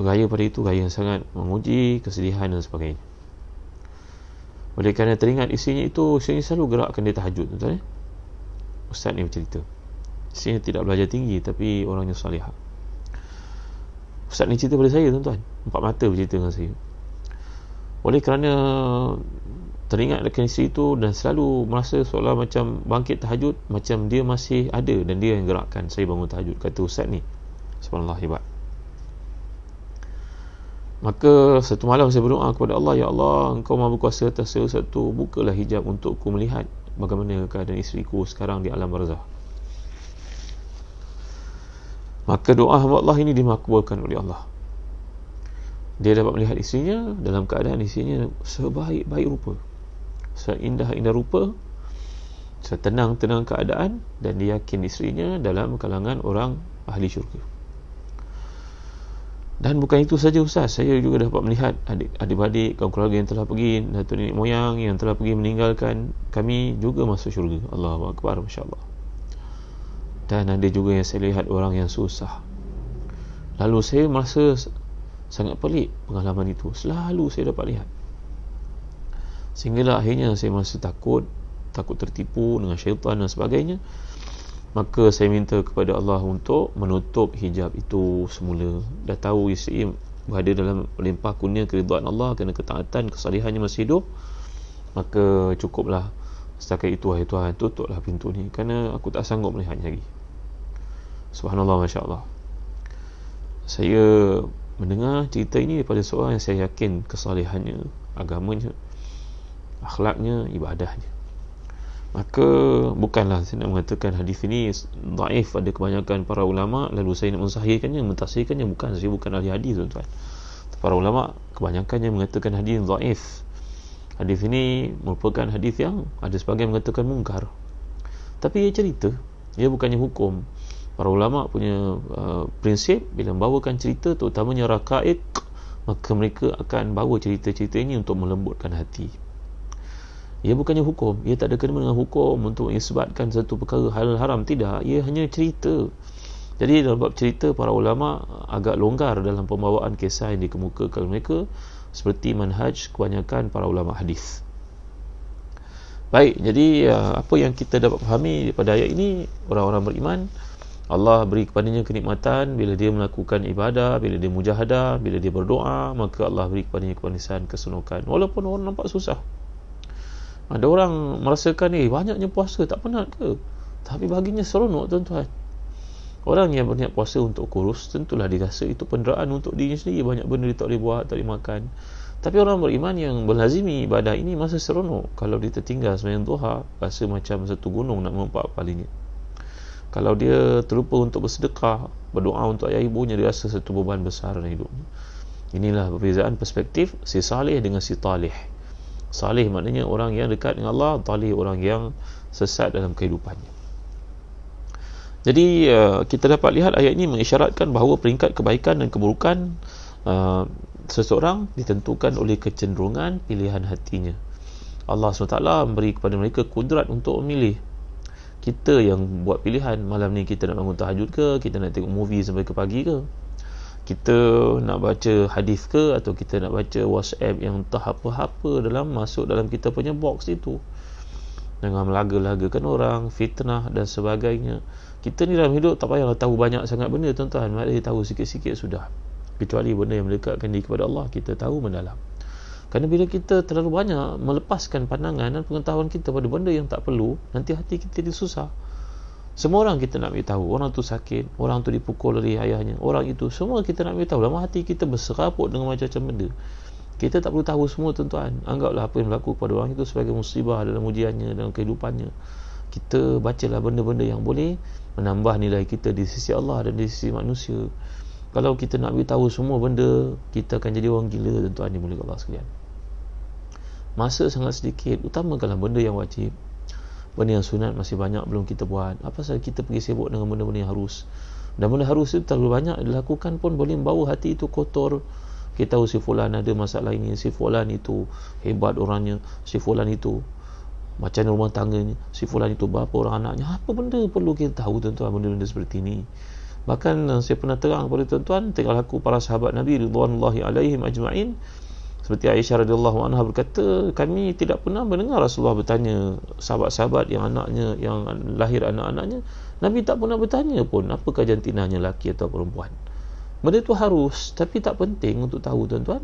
gaya pada itu gaya yang sangat menguji kesedihan dan sebagainya oleh kerana teringat isinya itu isinya selalu gerakkan dia tahajud tuan-tuan eh? ustaz ni bercerita isinya tidak belajar tinggi tapi orangnya salih ustaz ni cerita pada saya tuan-tuan empat mata bercerita dengan saya oleh kerana teringat dengan isteri itu dan selalu merasa seolah macam bangkit tahajud macam dia masih ada dan dia yang gerakkan saya bangun tahajud kata ustaz ni subhanallah hebat Maka satu malam saya berdoa kepada Allah Ya Allah, engkau mahu berkuasa atas segala sesuatu Bukalah hijab untuk ku melihat Bagaimana keadaan isteri ku sekarang di alam barzah Maka doa hamba Allah ini dimakbulkan oleh Allah Dia dapat melihat isterinya Dalam keadaan isterinya sebaik-baik rupa Seindah-indah rupa Setenang-tenang keadaan Dan dia yakin isterinya dalam kalangan orang ahli syurga dan bukan itu saja Ustaz, saya juga dapat melihat adik-adik, kaum keluarga yang telah pergi, Datuk Nenek Moyang yang telah pergi meninggalkan kami juga masuk syurga. Allah Akbar, Masya Allah. Dan ada juga yang saya lihat orang yang susah. Lalu saya merasa sangat pelik pengalaman itu. Selalu saya dapat lihat. Sehinggalah akhirnya saya masih takut, takut tertipu dengan syaitan dan sebagainya maka saya minta kepada Allah untuk menutup hijab itu semula dah tahu isteri berada dalam limpah kurnia keridhaan Allah kerana ketaatan kesalihannya masih hidup maka cukuplah setakat itu hai tuan tutuplah pintu ni kerana aku tak sanggup melihatnya lagi subhanallah masya Allah. saya mendengar cerita ini daripada seorang yang saya yakin kesalihannya agamanya akhlaknya ibadahnya maka bukanlah saya nak mengatakan hadis ini daif Ada kebanyakan para ulama lalu saya nak mensahihkannya mentafsirkannya bukan saya bukan ahli hadis tuan-tuan para ulama kebanyakan yang mengatakan hadis daif hadis ini merupakan hadis yang ada sebagian mengatakan mungkar tapi ia cerita ia bukannya hukum para ulama punya uh, prinsip bila membawakan cerita terutamanya rakaik maka mereka akan bawa cerita-cerita ini untuk melembutkan hati ia bukannya hukum Ia tak ada kena dengan hukum Untuk isbatkan satu perkara halal haram Tidak Ia hanya cerita Jadi dalam bab cerita Para ulama agak longgar Dalam pembawaan kisah yang dikemukakan mereka Seperti manhaj kebanyakan para ulama hadis. Baik Jadi ya, apa yang kita dapat fahami Pada ayat ini Orang-orang beriman Allah beri kepadanya kenikmatan bila dia melakukan ibadah, bila dia mujahadah, bila dia berdoa, maka Allah beri kepadanya kepanisan, kesenokan. Walaupun orang nampak susah, ada orang merasakan, eh banyaknya puasa, tak penat ke? Tapi baginya seronok tuan-tuan. Orang yang berniat puasa untuk kurus, tentulah dia itu penderaan untuk dirinya sendiri. Banyak benda dia tak boleh buat, tak boleh makan. Tapi orang beriman yang berlazimi ibadah ini masa seronok. Kalau dia tertinggal semayang duha, rasa macam satu gunung nak mempak palingnya. Kalau dia terlupa untuk bersedekah, berdoa untuk ayah ibunya, dia rasa satu beban besar dalam hidupnya. Inilah perbezaan perspektif si salih dengan si talih. Salih maknanya orang yang dekat dengan Allah, dalih orang yang sesat dalam kehidupannya. Jadi uh, kita dapat lihat ayat ini mengisyaratkan bahawa peringkat kebaikan dan keburukan uh, seseorang ditentukan oleh kecenderungan pilihan hatinya. Allah SWT memberi kepada mereka kudrat untuk memilih. Kita yang buat pilihan malam ni kita nak bangun tahajud ke, kita nak tengok movie sampai ke pagi ke, kita nak baca hadis ke atau kita nak baca WhatsApp yang entah apa-apa dalam masuk dalam kita punya box itu dengan melaga-lagakan orang fitnah dan sebagainya kita ni dalam hidup tak payahlah tahu banyak sangat benda tuan-tuan mari tahu sikit-sikit sudah kecuali benda yang mendekatkan diri kepada Allah kita tahu mendalam kerana bila kita terlalu banyak melepaskan pandangan dan pengetahuan kita pada benda yang tak perlu nanti hati kita jadi susah semua orang kita nak tahu Orang tu sakit Orang tu dipukul oleh ayahnya Orang itu Semua kita nak tahu Lama hati kita berserapuk dengan macam-macam benda Kita tak perlu tahu semua tuan-tuan Anggaplah apa yang berlaku pada orang itu Sebagai musibah dalam ujiannya Dalam kehidupannya Kita bacalah benda-benda yang boleh Menambah nilai kita di sisi Allah Dan di sisi manusia Kalau kita nak tahu semua benda Kita akan jadi orang gila tuan-tuan Dimulik Allah sekalian Masa sangat sedikit Utamakanlah benda yang wajib benda yang sunat masih banyak belum kita buat apa sebab kita pergi sibuk dengan benda-benda yang harus dan benda harus itu terlalu banyak dilakukan pun boleh membawa hati itu kotor kita tahu si fulan ada masalah ini si fulan itu hebat orangnya si fulan itu macam rumah tangganya si fulan itu bapa orang anaknya apa benda perlu kita tahu tuan-tuan benda-benda seperti ini bahkan eh, saya pernah terang kepada tuan-tuan tinggal aku para sahabat Nabi Ridwanullahi alaihim ajma'in seperti Aisyah radhiyallahu anha berkata, kami tidak pernah mendengar Rasulullah bertanya sahabat-sahabat yang anaknya yang lahir anak-anaknya, Nabi tak pernah bertanya pun apakah jantinanya laki atau perempuan. Benda itu harus tapi tak penting untuk tahu tuan-tuan.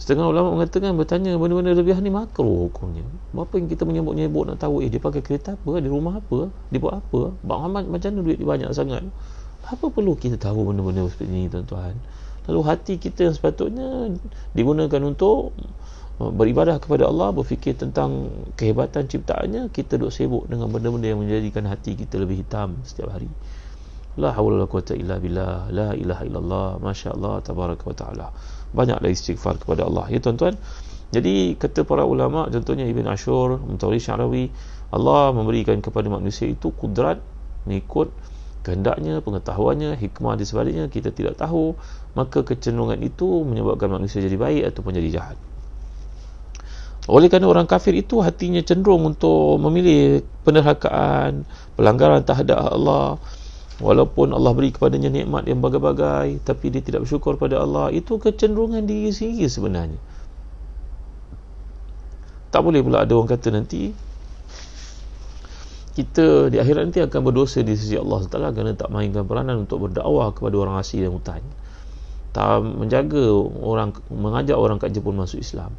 Setengah ulama mengatakan bertanya benda-benda lebih ni makro hukumnya. Apa yang kita menyebut-nyebut nak tahu eh dia pakai kereta apa, di rumah apa, dia buat apa, bak macam mana duit dia banyak sangat. Apa perlu kita tahu benda-benda seperti ini tuan-tuan? Lalu hati kita yang sepatutnya digunakan untuk uh, beribadah kepada Allah, berfikir tentang kehebatan ciptaannya, kita duduk sibuk dengan benda-benda yang menjadikan hati kita lebih hitam setiap hari. La hawla la quwata illa billah, la ilaha illallah, masya-Allah wa taala. Banyaklah istighfar kepada Allah. Ya tuan-tuan. Jadi kata para ulama contohnya Ibn Ashur, Mutawalli Syarawi, Allah memberikan kepada manusia itu kudrat mengikut kehendaknya, pengetahuannya, hikmah di sebaliknya kita tidak tahu, maka kecenderungan itu menyebabkan manusia jadi baik ataupun jadi jahat. Oleh kerana orang kafir itu hatinya cenderung untuk memilih penerhakaan, pelanggaran terhadap Allah, walaupun Allah beri kepadanya nikmat yang bagai-bagai, tapi dia tidak bersyukur pada Allah, itu kecenderungan diri sendiri sebenarnya. Tak boleh pula ada orang kata nanti kita di akhirat nanti akan berdosa di sisi Allah SWT kerana tak mainkan peranan untuk berdakwah kepada orang asli dan hutan tak menjaga orang mengajak orang kat Jepun masuk Islam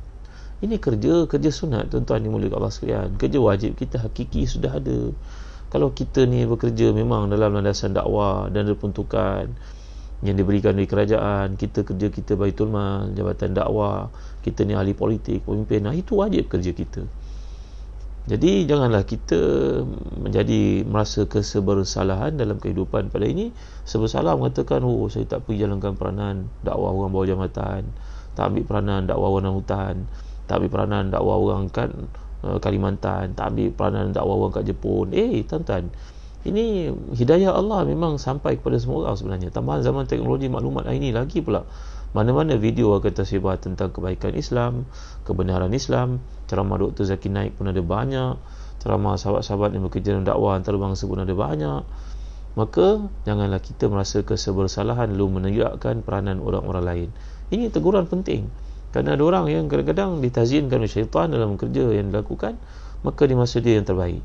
ini kerja kerja sunat tuan-tuan ni mulia Allah sekalian kerja wajib kita hakiki sudah ada kalau kita ni bekerja memang dalam landasan dakwah dan peruntukan yang diberikan oleh kerajaan kita kerja kita baik mal jabatan dakwah kita ni ahli politik pemimpin nah itu wajib kerja kita jadi janganlah kita menjadi merasa kesebersalahan dalam kehidupan pada ini. Sebersalah mengatakan, oh saya tak pergi jalankan peranan dakwah orang bawah jambatan. Tak ambil peranan dakwah orang hutan. Tak ambil peranan dakwah orang kat eh, Kalimantan. Tak ambil peranan dakwah orang kat Jepun. Eh, tuan-tuan. Ini hidayah Allah memang sampai kepada semua orang sebenarnya. Tambahan zaman teknologi maklumat hari ini lagi pula. Mana-mana video akan tersebar tentang kebaikan Islam, kebenaran Islam, ceramah Dr. Zaki Naik pun ada banyak ceramah sahabat-sahabat yang bekerja dalam dakwah antarabangsa pun ada banyak maka janganlah kita merasa kesebersalahan lalu menegakkan peranan orang-orang lain ini teguran penting kerana ada orang yang kadang-kadang ditazinkan oleh syaitan dalam kerja yang dilakukan maka di masa dia yang terbaik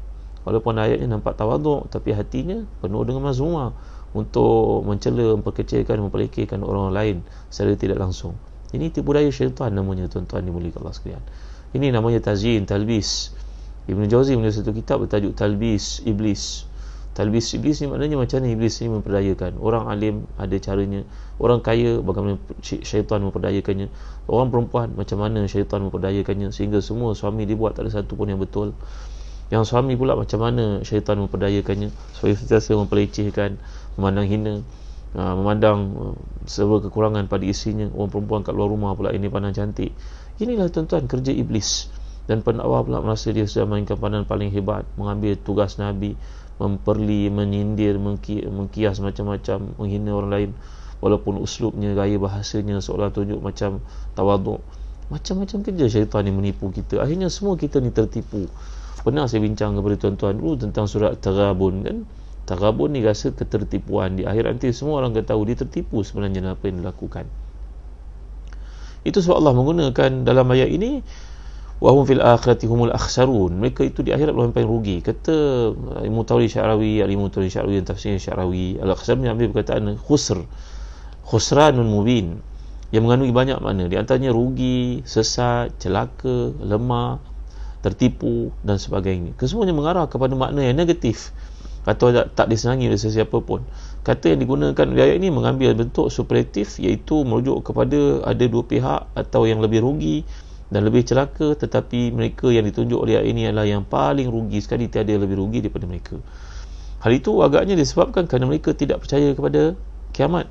walaupun ayatnya nampak tawaduk tapi hatinya penuh dengan mazumah untuk mencela, memperkecilkan, memperlekehkan orang lain secara tidak langsung ini tipu daya syaitan namanya tuan-tuan dimulikan Allah sekalian ini namanya tazin, talbis. Ibn Jauzi menulis satu kitab bertajuk talbis iblis. Talbis iblis ni maknanya macam mana iblis ni memperdayakan. Orang alim ada caranya. Orang kaya bagaimana syaitan memperdayakannya. Orang perempuan macam mana syaitan memperdayakannya. Sehingga semua suami dia buat tak ada satu pun yang betul. Yang suami pula macam mana syaitan memperdayakannya. Supaya sentiasa memperlecehkan, memandang hina. Ah, memandang sebuah kekurangan pada isinya orang perempuan kat luar rumah pula ini pandang cantik Inilah tuan-tuan kerja iblis dan pendakwa pula merasa dia sudah memainkan pandan paling hebat mengambil tugas Nabi memperli, menyindir, mengki, mengkias macam-macam, menghina orang lain walaupun uslubnya, gaya bahasanya seolah tunjuk macam tawaduk macam-macam kerja syaitan ni menipu kita akhirnya semua kita ni tertipu pernah saya bincang kepada tuan-tuan dulu tentang surat Tarabun kan Tarabun ni rasa ketertipuan di akhir nanti semua orang akan tahu dia tertipu sebenarnya apa yang dilakukan itu sebab Allah menggunakan dalam ayat ini wahum fil akhirati humul akhsarun. Mereka itu di akhirat orang paling rugi. Kata uh, Imam Tawri Syarawi, Ali Mutawri Syarawi yang tafsir Syarawi, al-akhsar ni ambil perkataan khusr. Khusranun mubin. Yang mengandungi banyak makna. Di antaranya rugi, sesat, celaka, lemah, tertipu dan sebagainya. Kesemuanya mengarah kepada makna yang negatif atau tak disenangi oleh sesiapa pun kata yang digunakan riwayat ini mengambil bentuk superlatif iaitu merujuk kepada ada dua pihak atau yang lebih rugi dan lebih celaka tetapi mereka yang ditunjuk oleh ayat ini adalah yang paling rugi sekali tiada yang lebih rugi daripada mereka hal itu agaknya disebabkan kerana mereka tidak percaya kepada kiamat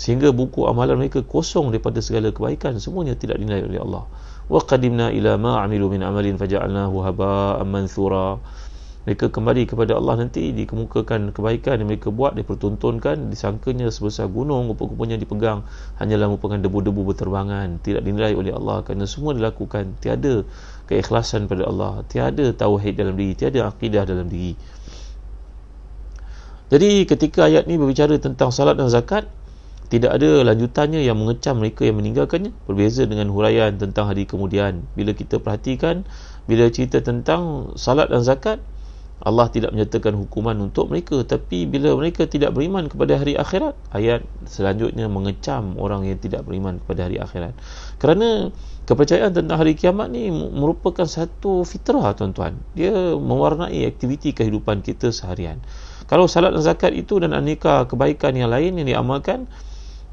sehingga buku amalan mereka kosong daripada segala kebaikan semuanya tidak dinilai oleh Allah wa qadimna ila ma amilu min amalin faja'alnahu haba'an manthura mereka kembali kepada Allah nanti dikemukakan kebaikan yang mereka buat dipertuntunkan disangkanya sebesar gunung rupa-rupanya dipegang hanyalah merupakan debu-debu berterbangan tidak dinilai oleh Allah kerana semua dilakukan tiada keikhlasan pada Allah tiada tauhid dalam diri tiada akidah dalam diri jadi ketika ayat ni berbicara tentang salat dan zakat tidak ada lanjutannya yang mengecam mereka yang meninggalkannya berbeza dengan huraian tentang hari kemudian bila kita perhatikan bila cerita tentang salat dan zakat Allah tidak menyatakan hukuman untuk mereka tapi bila mereka tidak beriman kepada hari akhirat ayat selanjutnya mengecam orang yang tidak beriman kepada hari akhirat kerana kepercayaan tentang hari kiamat ni merupakan satu fitrah tuan-tuan dia mewarnai aktiviti kehidupan kita seharian kalau salat dan zakat itu dan aneka kebaikan yang lain yang diamalkan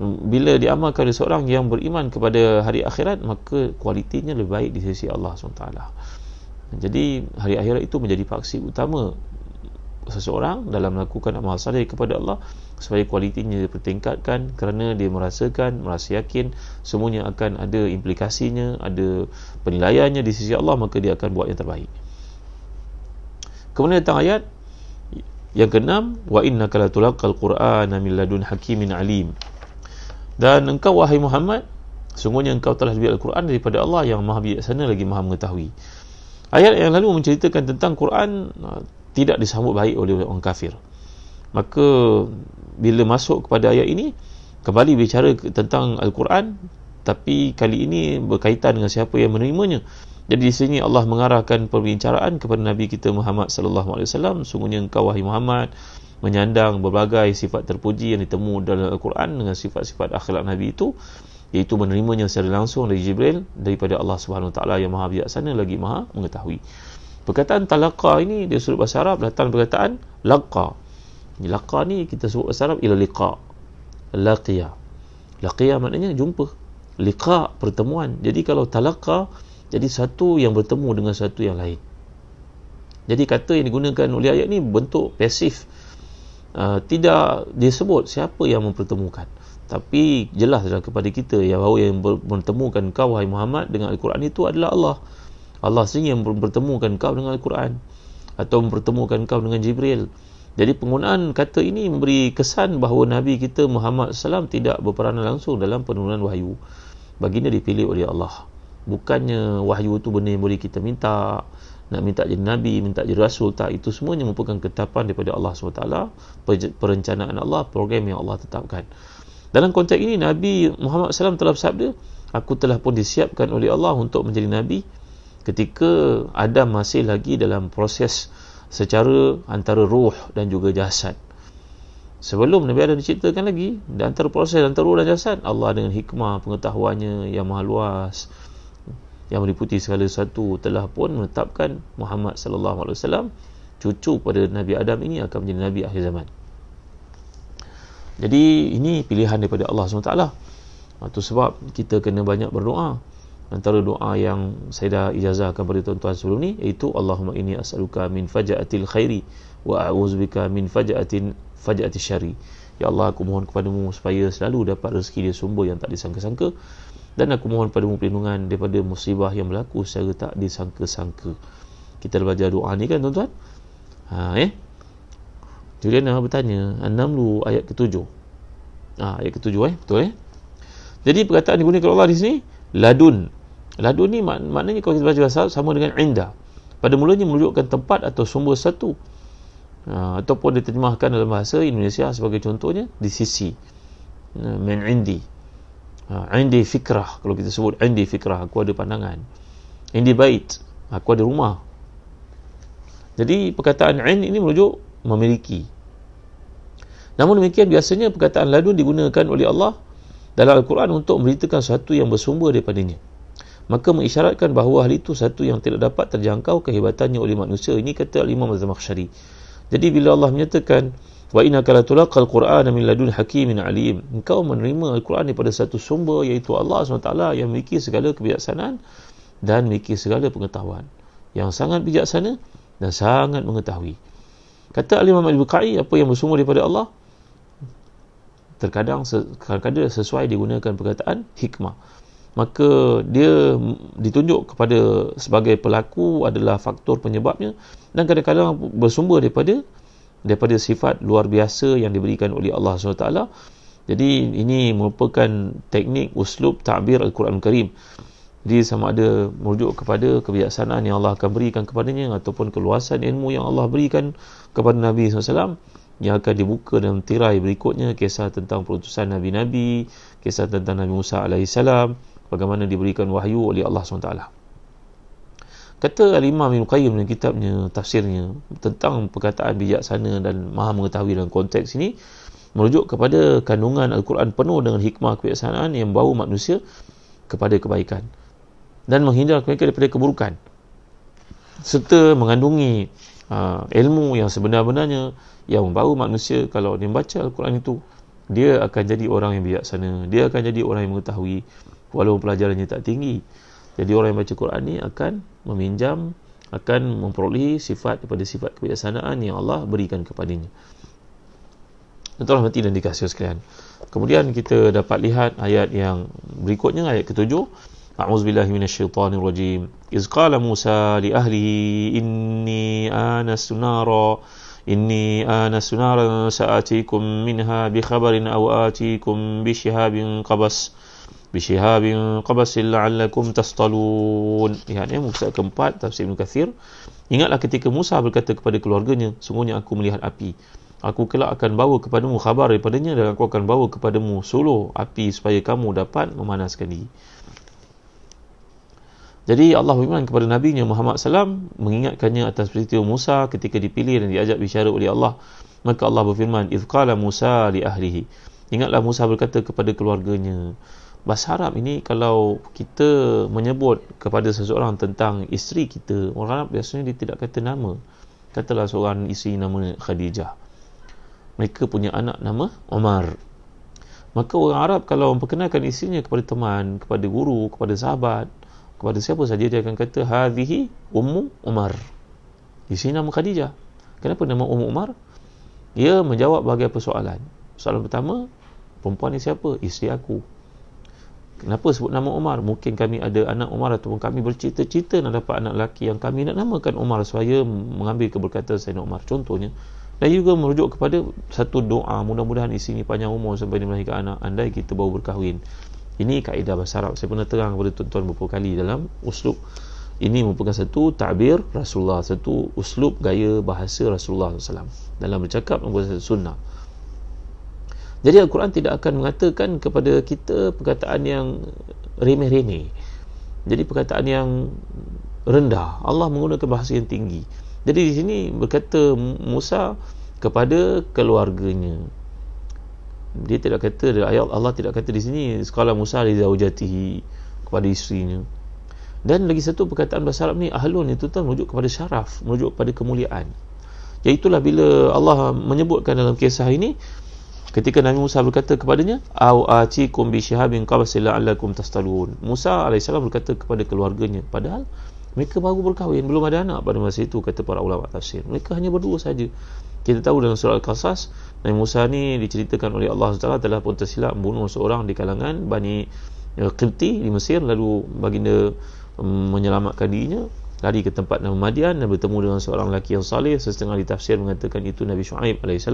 bila diamalkan oleh seorang yang beriman kepada hari akhirat maka kualitinya lebih baik di sisi Allah SWT jadi hari akhirat itu menjadi faksi utama seseorang dalam melakukan amal saleh kepada Allah supaya kualitinya dipertingkatkan kerana dia merasakan, merasa yakin semuanya akan ada implikasinya, ada penilaiannya di sisi Allah maka dia akan buat yang terbaik. Kemudian datang ayat yang keenam wa innaka latulaqal Quran min ladun hakimin alim. Dan engkau wahai Muhammad, sungguhnya engkau telah diberi Al-Quran daripada Allah yang Maha Bijaksana lagi Maha Mengetahui. Ayat yang lalu menceritakan tentang Quran ah, tidak disambut baik oleh orang kafir. Maka bila masuk kepada ayat ini kembali bicara tentang Al-Quran tapi kali ini berkaitan dengan siapa yang menerimanya. Jadi di sini Allah mengarahkan perbincangan kepada Nabi kita Muhammad sallallahu alaihi wasallam, sungguhnya engkau wahai Muhammad menyandang berbagai sifat terpuji yang ditemu dalam Al-Quran dengan sifat-sifat akhlak Nabi itu iaitu menerimanya secara langsung dari Jibril daripada Allah Subhanahu Wa taala yang Maha bijaksana lagi Maha mengetahui. Perkataan talaqa ini dia suruh bahasa Arab datang perkataan laqa. Laqa ni kita sebut bahasa Arab ila liqa. Laqiya. Laqiya maknanya jumpa. Liqa pertemuan. Jadi kalau talaqa jadi satu yang bertemu dengan satu yang lain. Jadi kata yang digunakan oleh ayat ni bentuk pasif uh, tidak disebut siapa yang mempertemukan tapi jelaslah kepada kita yang bahawa yang bertemukan kau wahai Muhammad dengan Al-Quran itu adalah Allah Allah sendiri yang bertemukan kau dengan Al-Quran atau mempertemukan kau dengan Jibril jadi penggunaan kata ini memberi kesan bahawa Nabi kita Muhammad SAW tidak berperanan langsung dalam penurunan wahyu baginda dipilih oleh Allah bukannya wahyu itu benda yang boleh kita minta nak minta jadi nabi minta jadi rasul tak itu semuanya merupakan ketapan daripada Allah SWT perencanaan Allah program yang Allah tetapkan dalam konteks ini Nabi Muhammad SAW telah bersabda aku telah pun disiapkan oleh Allah untuk menjadi nabi ketika Adam masih lagi dalam proses secara antara ruh dan juga jasad sebelum Nabi Adam diciptakan lagi dan antara proses antara ruh dan jasad Allah dengan hikmah pengetahuannya yang maha luas yang meliputi segala sesuatu telah pun menetapkan Muhammad sallallahu alaihi wasallam cucu pada Nabi Adam ini akan menjadi nabi akhir zaman. Jadi ini pilihan daripada Allah SWT Itu sebab kita kena banyak berdoa Antara doa yang saya dah ijazahkan pada tuan-tuan sebelum ni Iaitu Allahumma ini as'aluka min faja'atil khairi Wa a'uzubika min faja'atin faja'atil syari Ya Allah aku mohon kepadamu supaya selalu dapat rezeki dia sumber yang tak disangka-sangka dan aku mohon pada perlindungan daripada musibah yang berlaku secara tak disangka-sangka kita belajar doa ni kan tuan-tuan ha, eh Juliana bertanya enam namlu ayat ketujuh ha, ayat ketujuh eh betul eh jadi perkataan digunakan Allah di sini ladun ladun ni mak- maknanya kalau kita baca bahasa sama dengan indah. pada mulanya menunjukkan tempat atau sumber satu ha, ataupun diterjemahkan dalam bahasa Indonesia sebagai contohnya di sisi ha, min indi Ha, indi fikrah Kalau kita sebut Indi fikrah Aku ada pandangan Indi bait Aku ada rumah Jadi perkataan in ini merujuk Memiliki Namun demikian biasanya Perkataan ladun digunakan oleh Allah Dalam Al-Quran untuk memberitakan Satu yang bersumber daripadanya Maka mengisyaratkan bahawa hal itu Satu yang tidak dapat terjangkau Kehebatannya oleh manusia Ini kata Imam al Jadi bila Allah menyatakan Al-Quran Wa inna kala tulaqal Qur'ana min ladun hakimin alim. Engkau menerima Al-Quran daripada satu sumber iaitu Allah SWT yang memiliki segala kebijaksanaan dan memiliki segala pengetahuan. Yang sangat bijaksana dan sangat mengetahui. Kata Al-Imam al apa yang bersumber daripada Allah? Terkadang, kadang-kadang sesuai digunakan perkataan hikmah. Maka dia ditunjuk kepada sebagai pelaku adalah faktor penyebabnya dan kadang-kadang bersumber daripada daripada sifat luar biasa yang diberikan oleh Allah SWT jadi ini merupakan teknik uslub takbir Al-Quran Karim jadi sama ada merujuk kepada kebiasaan yang Allah akan berikan kepadanya ataupun keluasan ilmu yang Allah berikan kepada Nabi SAW yang akan dibuka dalam tirai berikutnya kisah tentang perutusan Nabi-Nabi kisah tentang Nabi Musa AS bagaimana diberikan wahyu oleh Allah SWT Kata Al-Imam Ibn Qayyim dalam kitabnya, tafsirnya tentang perkataan bijaksana dan maha mengetahui dalam konteks ini merujuk kepada kandungan Al-Quran penuh dengan hikmah kebijaksanaan yang bawa manusia kepada kebaikan dan menghindar mereka daripada keburukan serta mengandungi uh, ilmu yang sebenar-benarnya yang membawa manusia kalau dia baca Al-Quran itu dia akan jadi orang yang bijaksana dia akan jadi orang yang mengetahui walaupun pelajarannya tak tinggi jadi orang yang baca Quran ni akan meminjam, akan memperoleh sifat daripada sifat kebiasaan yang Allah berikan kepadanya. Entahlah mati dan dikasih sekalian. Kemudian kita dapat lihat ayat yang berikutnya, ayat ketujuh. A'udzubillahi minasyaitanirrajim. Iz qala Musa li ahlihi inni anas nara inni anas nara sa'atikum minha bi khabarin aw atikum bi shihabin qabas bishihabin qabasil la'allakum tastalun lihat ya Musa keempat tafsir Ibn Kathir ingatlah ketika Musa berkata kepada keluarganya Sungguhnya aku melihat api aku kelak akan bawa kepadamu khabar daripadanya dan aku akan bawa kepadamu solo api supaya kamu dapat memanaskan diri jadi Allah beriman kepada Nabi Muhammad SAW mengingatkannya atas peristiwa Musa ketika dipilih dan diajak bicara oleh Allah. Maka Allah berfirman, Ifqala Musa li ahlihi. Ingatlah Musa berkata kepada keluarganya bahasa Arab ini kalau kita menyebut kepada seseorang tentang isteri kita orang Arab biasanya dia tidak kata nama katalah seorang isteri nama Khadijah mereka punya anak nama Omar maka orang Arab kalau memperkenalkan isterinya kepada teman kepada guru kepada sahabat kepada siapa saja dia akan kata hadhihi ummu Umar isteri nama Khadijah kenapa nama ummu Umar ia menjawab bagai persoalan soalan pertama perempuan ni siapa isteri aku Kenapa sebut nama Umar? Mungkin kami ada anak Umar ataupun kami bercita-cita nak dapat anak lelaki yang kami nak namakan Umar supaya mengambil keberkatan Sayyidina Umar. Contohnya, dan juga merujuk kepada satu doa mudah-mudahan isteri ni panjang umur sampai dia melahirkan anak andai kita baru berkahwin. Ini kaedah bahasa Arab. Saya pernah terang kepada tuan-tuan beberapa kali dalam uslub. Ini merupakan satu takbir Rasulullah, satu uslub gaya bahasa Rasulullah SAW dalam bercakap membuat sunnah. Jadi Al-Quran tidak akan mengatakan kepada kita perkataan yang remeh-remeh. Jadi perkataan yang rendah. Allah menggunakan bahasa yang tinggi. Jadi di sini berkata Musa kepada keluarganya. Dia tidak kata ayat Allah tidak kata di sini sekala Musa li kepada isterinya. Dan lagi satu perkataan bahasa Arab ni ahlun itu tuan merujuk kepada syaraf, merujuk kepada kemuliaan. Iaitulah bila Allah menyebutkan dalam kisah ini Ketika Nabi Musa berkata kepadanya, "Au atikum bi shihabin qabsin la'allakum tastalun." Musa alaihi berkata kepada keluarganya, padahal mereka baru berkahwin, belum ada anak pada masa itu kata para ulama tafsir. Mereka hanya berdua saja. Kita tahu dalam surah Al-Qasas, Nabi Musa ni diceritakan oleh Allah SWT telah pun tersilap membunuh seorang di kalangan Bani eh, Qibti di Mesir lalu baginda mm, menyelamatkan dirinya lari ke tempat nama Madian dan bertemu dengan seorang lelaki yang salih setengah ditafsir mengatakan itu Nabi Shu'aib AS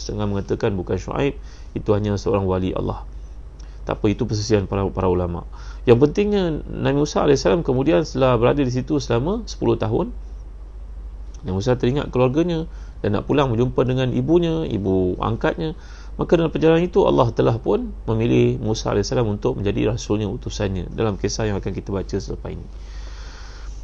setengah mengatakan bukan Shu'aib itu hanya seorang wali Allah tak apa itu persisian para, para ulama yang pentingnya Nabi Musa AS kemudian setelah berada di situ selama 10 tahun Nabi Musa teringat keluarganya dan nak pulang berjumpa dengan ibunya ibu angkatnya maka dalam perjalanan itu Allah telah pun memilih Musa AS untuk menjadi rasulnya utusannya dalam kisah yang akan kita baca selepas ini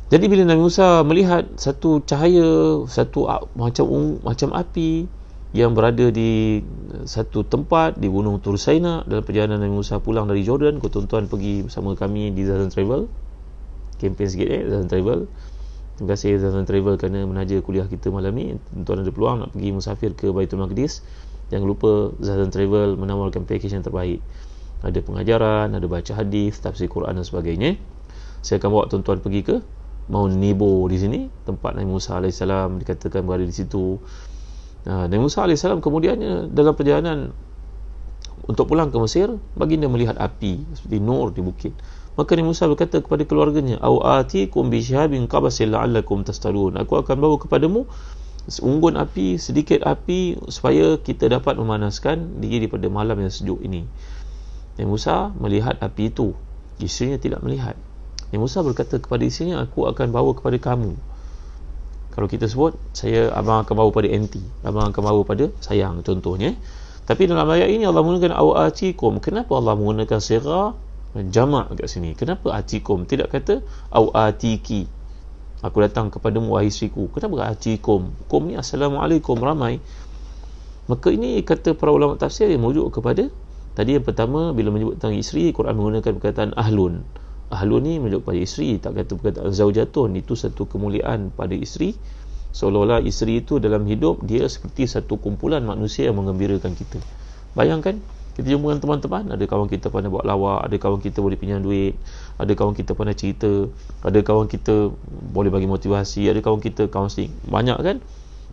jadi bila Nabi Musa melihat satu cahaya, satu macam ungu, macam api yang berada di eh, satu tempat di Gunung Tursaina dalam perjalanan Nabi Musa pulang dari Jordan, kau tuan-tuan pergi bersama kami di Zazan Travel. Kempen sikit eh Zazan Travel. Terima kasih Zazan Travel kerana menaja kuliah kita malam ni. Tuan-tuan ada peluang nak pergi musafir ke Baitul Maqdis. Jangan lupa Zazan Travel menawarkan package yang terbaik. Ada pengajaran, ada baca hadis, tafsir Quran dan sebagainya. Saya akan bawa tuan-tuan pergi ke Mount Nebo di sini tempat Nabi Musa AS dikatakan berada di situ ah, Nabi Musa AS kemudiannya dalam perjalanan untuk pulang ke Mesir baginda melihat api seperti nur di bukit maka Nabi Musa berkata kepada keluarganya au atikum bi shahabin qabasil la'allakum tastalun aku akan bawa kepadamu seunggun api sedikit api supaya kita dapat memanaskan diri daripada malam yang sejuk ini Nabi Musa melihat api itu isterinya tidak melihat Nabi Musa berkata kepada isinya aku akan bawa kepada kamu kalau kita sebut saya abang akan bawa pada enti abang akan bawa pada sayang contohnya tapi dalam ayat ini Allah menggunakan awatikum kenapa Allah menggunakan sirah jamak kat sini kenapa atikum tidak kata awatiki aku datang kepada mu isteriku kenapa atikum kum ni assalamualaikum ramai maka ini kata para ulama tafsir yang merujuk kepada tadi yang pertama bila menyebut tentang isteri Quran menggunakan perkataan ahlun ahlun ni menunjuk pada isteri tak kata berkata zaujatun itu satu kemuliaan pada isteri seolah-olah isteri itu dalam hidup dia seperti satu kumpulan manusia yang mengembirakan kita bayangkan kita jumpa dengan teman-teman ada kawan kita pandai buat lawak ada kawan kita boleh pinjam duit ada kawan kita pandai cerita ada kawan kita boleh bagi motivasi ada kawan kita counseling banyak kan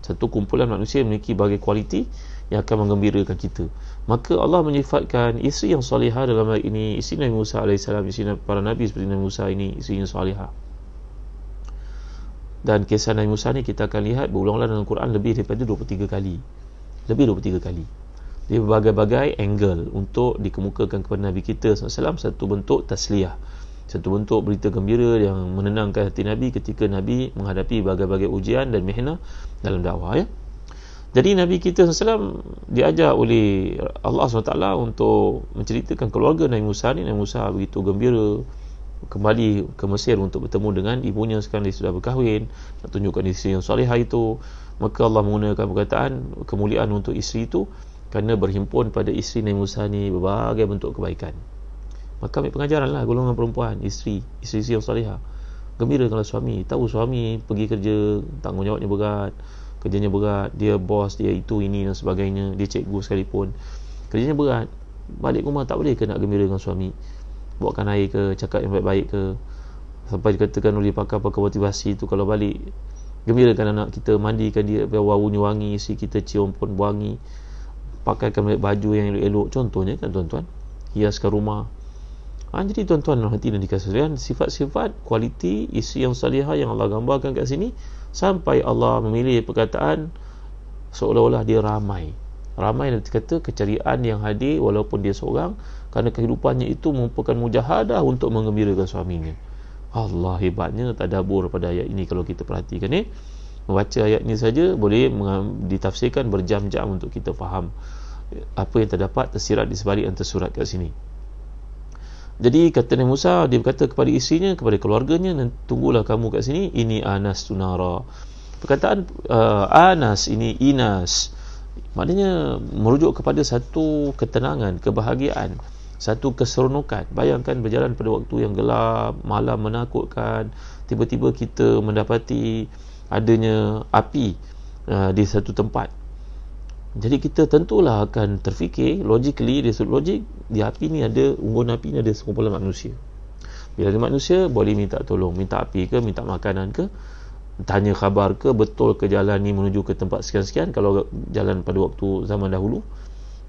satu kumpulan manusia memiliki bagi kualiti yang akan mengembirakan kita Maka Allah menyifatkan isteri yang soliha dalam hal ini Isteri Nabi Musa AS Isteri para Nabi seperti Nabi Musa ini Isteri yang soliha Dan kisah Nabi Musa ni kita akan lihat berulang-ulang dalam Quran Lebih daripada 23 kali Lebih 23 kali Di berbagai-bagai angle Untuk dikemukakan kepada Nabi kita SAW Satu bentuk tasliah Satu bentuk berita gembira yang menenangkan hati Nabi Ketika Nabi menghadapi berbagai-bagai ujian dan mihna Dalam dakwah ya jadi Nabi kita SAW diajar oleh Allah SWT untuk menceritakan keluarga Nabi Musa ni. Nabi Musa begitu gembira kembali ke Mesir untuk bertemu dengan ibunya sekarang dia sudah berkahwin. Nak tunjukkan isteri yang salihah itu. Maka Allah menggunakan perkataan kemuliaan untuk isteri itu kerana berhimpun pada isteri Nabi Musa ni berbagai bentuk kebaikan. Maka ambil pengajaran lah golongan perempuan, isteri, isteri yang salihah. Gembira kalau suami, tahu suami pergi kerja, tanggungjawabnya berat kerjanya berat dia bos dia itu ini dan sebagainya dia cikgu sekalipun kerjanya berat balik rumah tak boleh ke nak gembira dengan suami buatkan air ke cakap yang baik-baik ke sampai dikatakan oleh pakar pakar motivasi tu kalau balik gembirakan anak kita mandikan dia biar wawunya wangi isi kita cium pun wangi pakaikan baik baju yang elok-elok contohnya kan tuan-tuan hiaskan rumah ha, jadi tuan-tuan hati dan dikasih sifat-sifat kualiti isi yang salihah yang Allah gambarkan kat sini sampai Allah memilih perkataan seolah-olah dia ramai ramai nanti kata keceriaan yang hadir walaupun dia seorang kerana kehidupannya itu merupakan mujahadah untuk mengembirakan suaminya Allah hebatnya tak tadabur pada ayat ini kalau kita perhatikan ni eh. membaca ayat ini saja boleh ditafsirkan berjam-jam untuk kita faham apa yang terdapat tersirat di sebalik antara surat kat sini jadi kata Nabi Musa dia berkata kepada isinya kepada keluarganya dan tunggulah kamu kat sini ini anas tunara. Perkataan uh, anas ini inas maknanya merujuk kepada satu ketenangan, kebahagiaan, satu keseronokan. Bayangkan berjalan pada waktu yang gelap, malam menakutkan, tiba-tiba kita mendapati adanya api uh, di satu tempat. Jadi kita tentulah akan terfikir logically dia sudut logik di api ni ada unggun api ni ada sekumpulan manusia. Bila ada manusia boleh minta tolong, minta api ke, minta makanan ke, tanya khabar ke betul ke jalan ni menuju ke tempat sekian-sekian kalau jalan pada waktu zaman dahulu.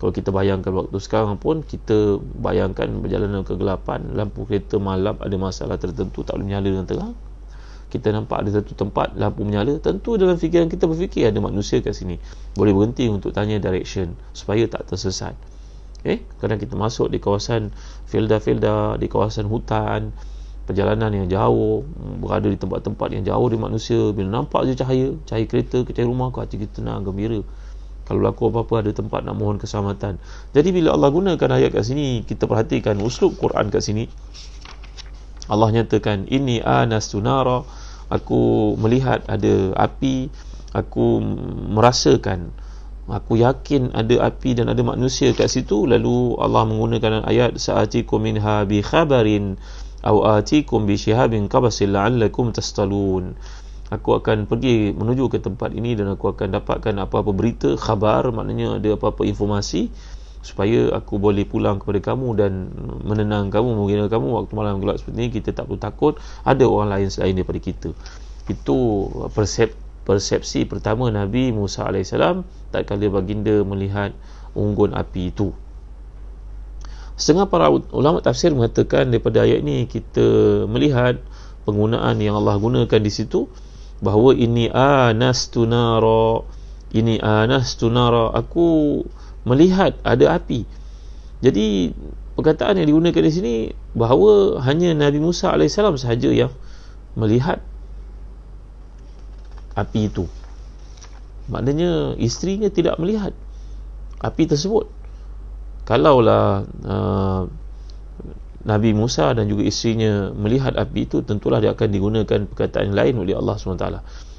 Kalau kita bayangkan waktu sekarang pun kita bayangkan berjalan dalam kegelapan, lampu kereta malam ada masalah tertentu tak boleh menyala dengan terang kita nampak ada satu tempat lampu menyala tentu dalam fikiran kita berfikir ada manusia kat sini boleh berhenti untuk tanya direction supaya tak tersesat eh kadang kita masuk di kawasan felda-felda di kawasan hutan perjalanan yang jauh mm, berada di tempat-tempat yang jauh dari manusia bila nampak je cahaya cahaya kereta kita rumah kau hati kita tenang gembira kalau laku apa-apa ada tempat nak mohon keselamatan jadi bila Allah gunakan ayat kat sini kita perhatikan uslub Quran kat sini Allah nyatakan ini Anas anastunara aku melihat ada api aku merasakan aku yakin ada api dan ada manusia kat situ lalu Allah menggunakan ayat sa'atikum minha bi khabarin aw atikum bi shihabin qabas la'allakum tastalun aku akan pergi menuju ke tempat ini dan aku akan dapatkan apa-apa berita khabar maknanya ada apa-apa informasi supaya aku boleh pulang kepada kamu dan menenang kamu menggina kamu waktu malam gelap seperti ini kita tak perlu takut ada orang lain selain daripada kita itu uh, persep, persepsi pertama Nabi Musa AS tak kala baginda melihat unggun api itu setengah para ulama tafsir mengatakan daripada ayat ini kita melihat penggunaan yang Allah gunakan di situ bahawa ini anastu nara ini anastu nara aku melihat ada api. Jadi perkataan yang digunakan di sini bahawa hanya Nabi Musa AS sahaja yang melihat api itu. Maknanya isterinya tidak melihat api tersebut. Kalaulah uh, Nabi Musa dan juga isterinya melihat api itu tentulah dia akan digunakan perkataan lain oleh Allah SWT.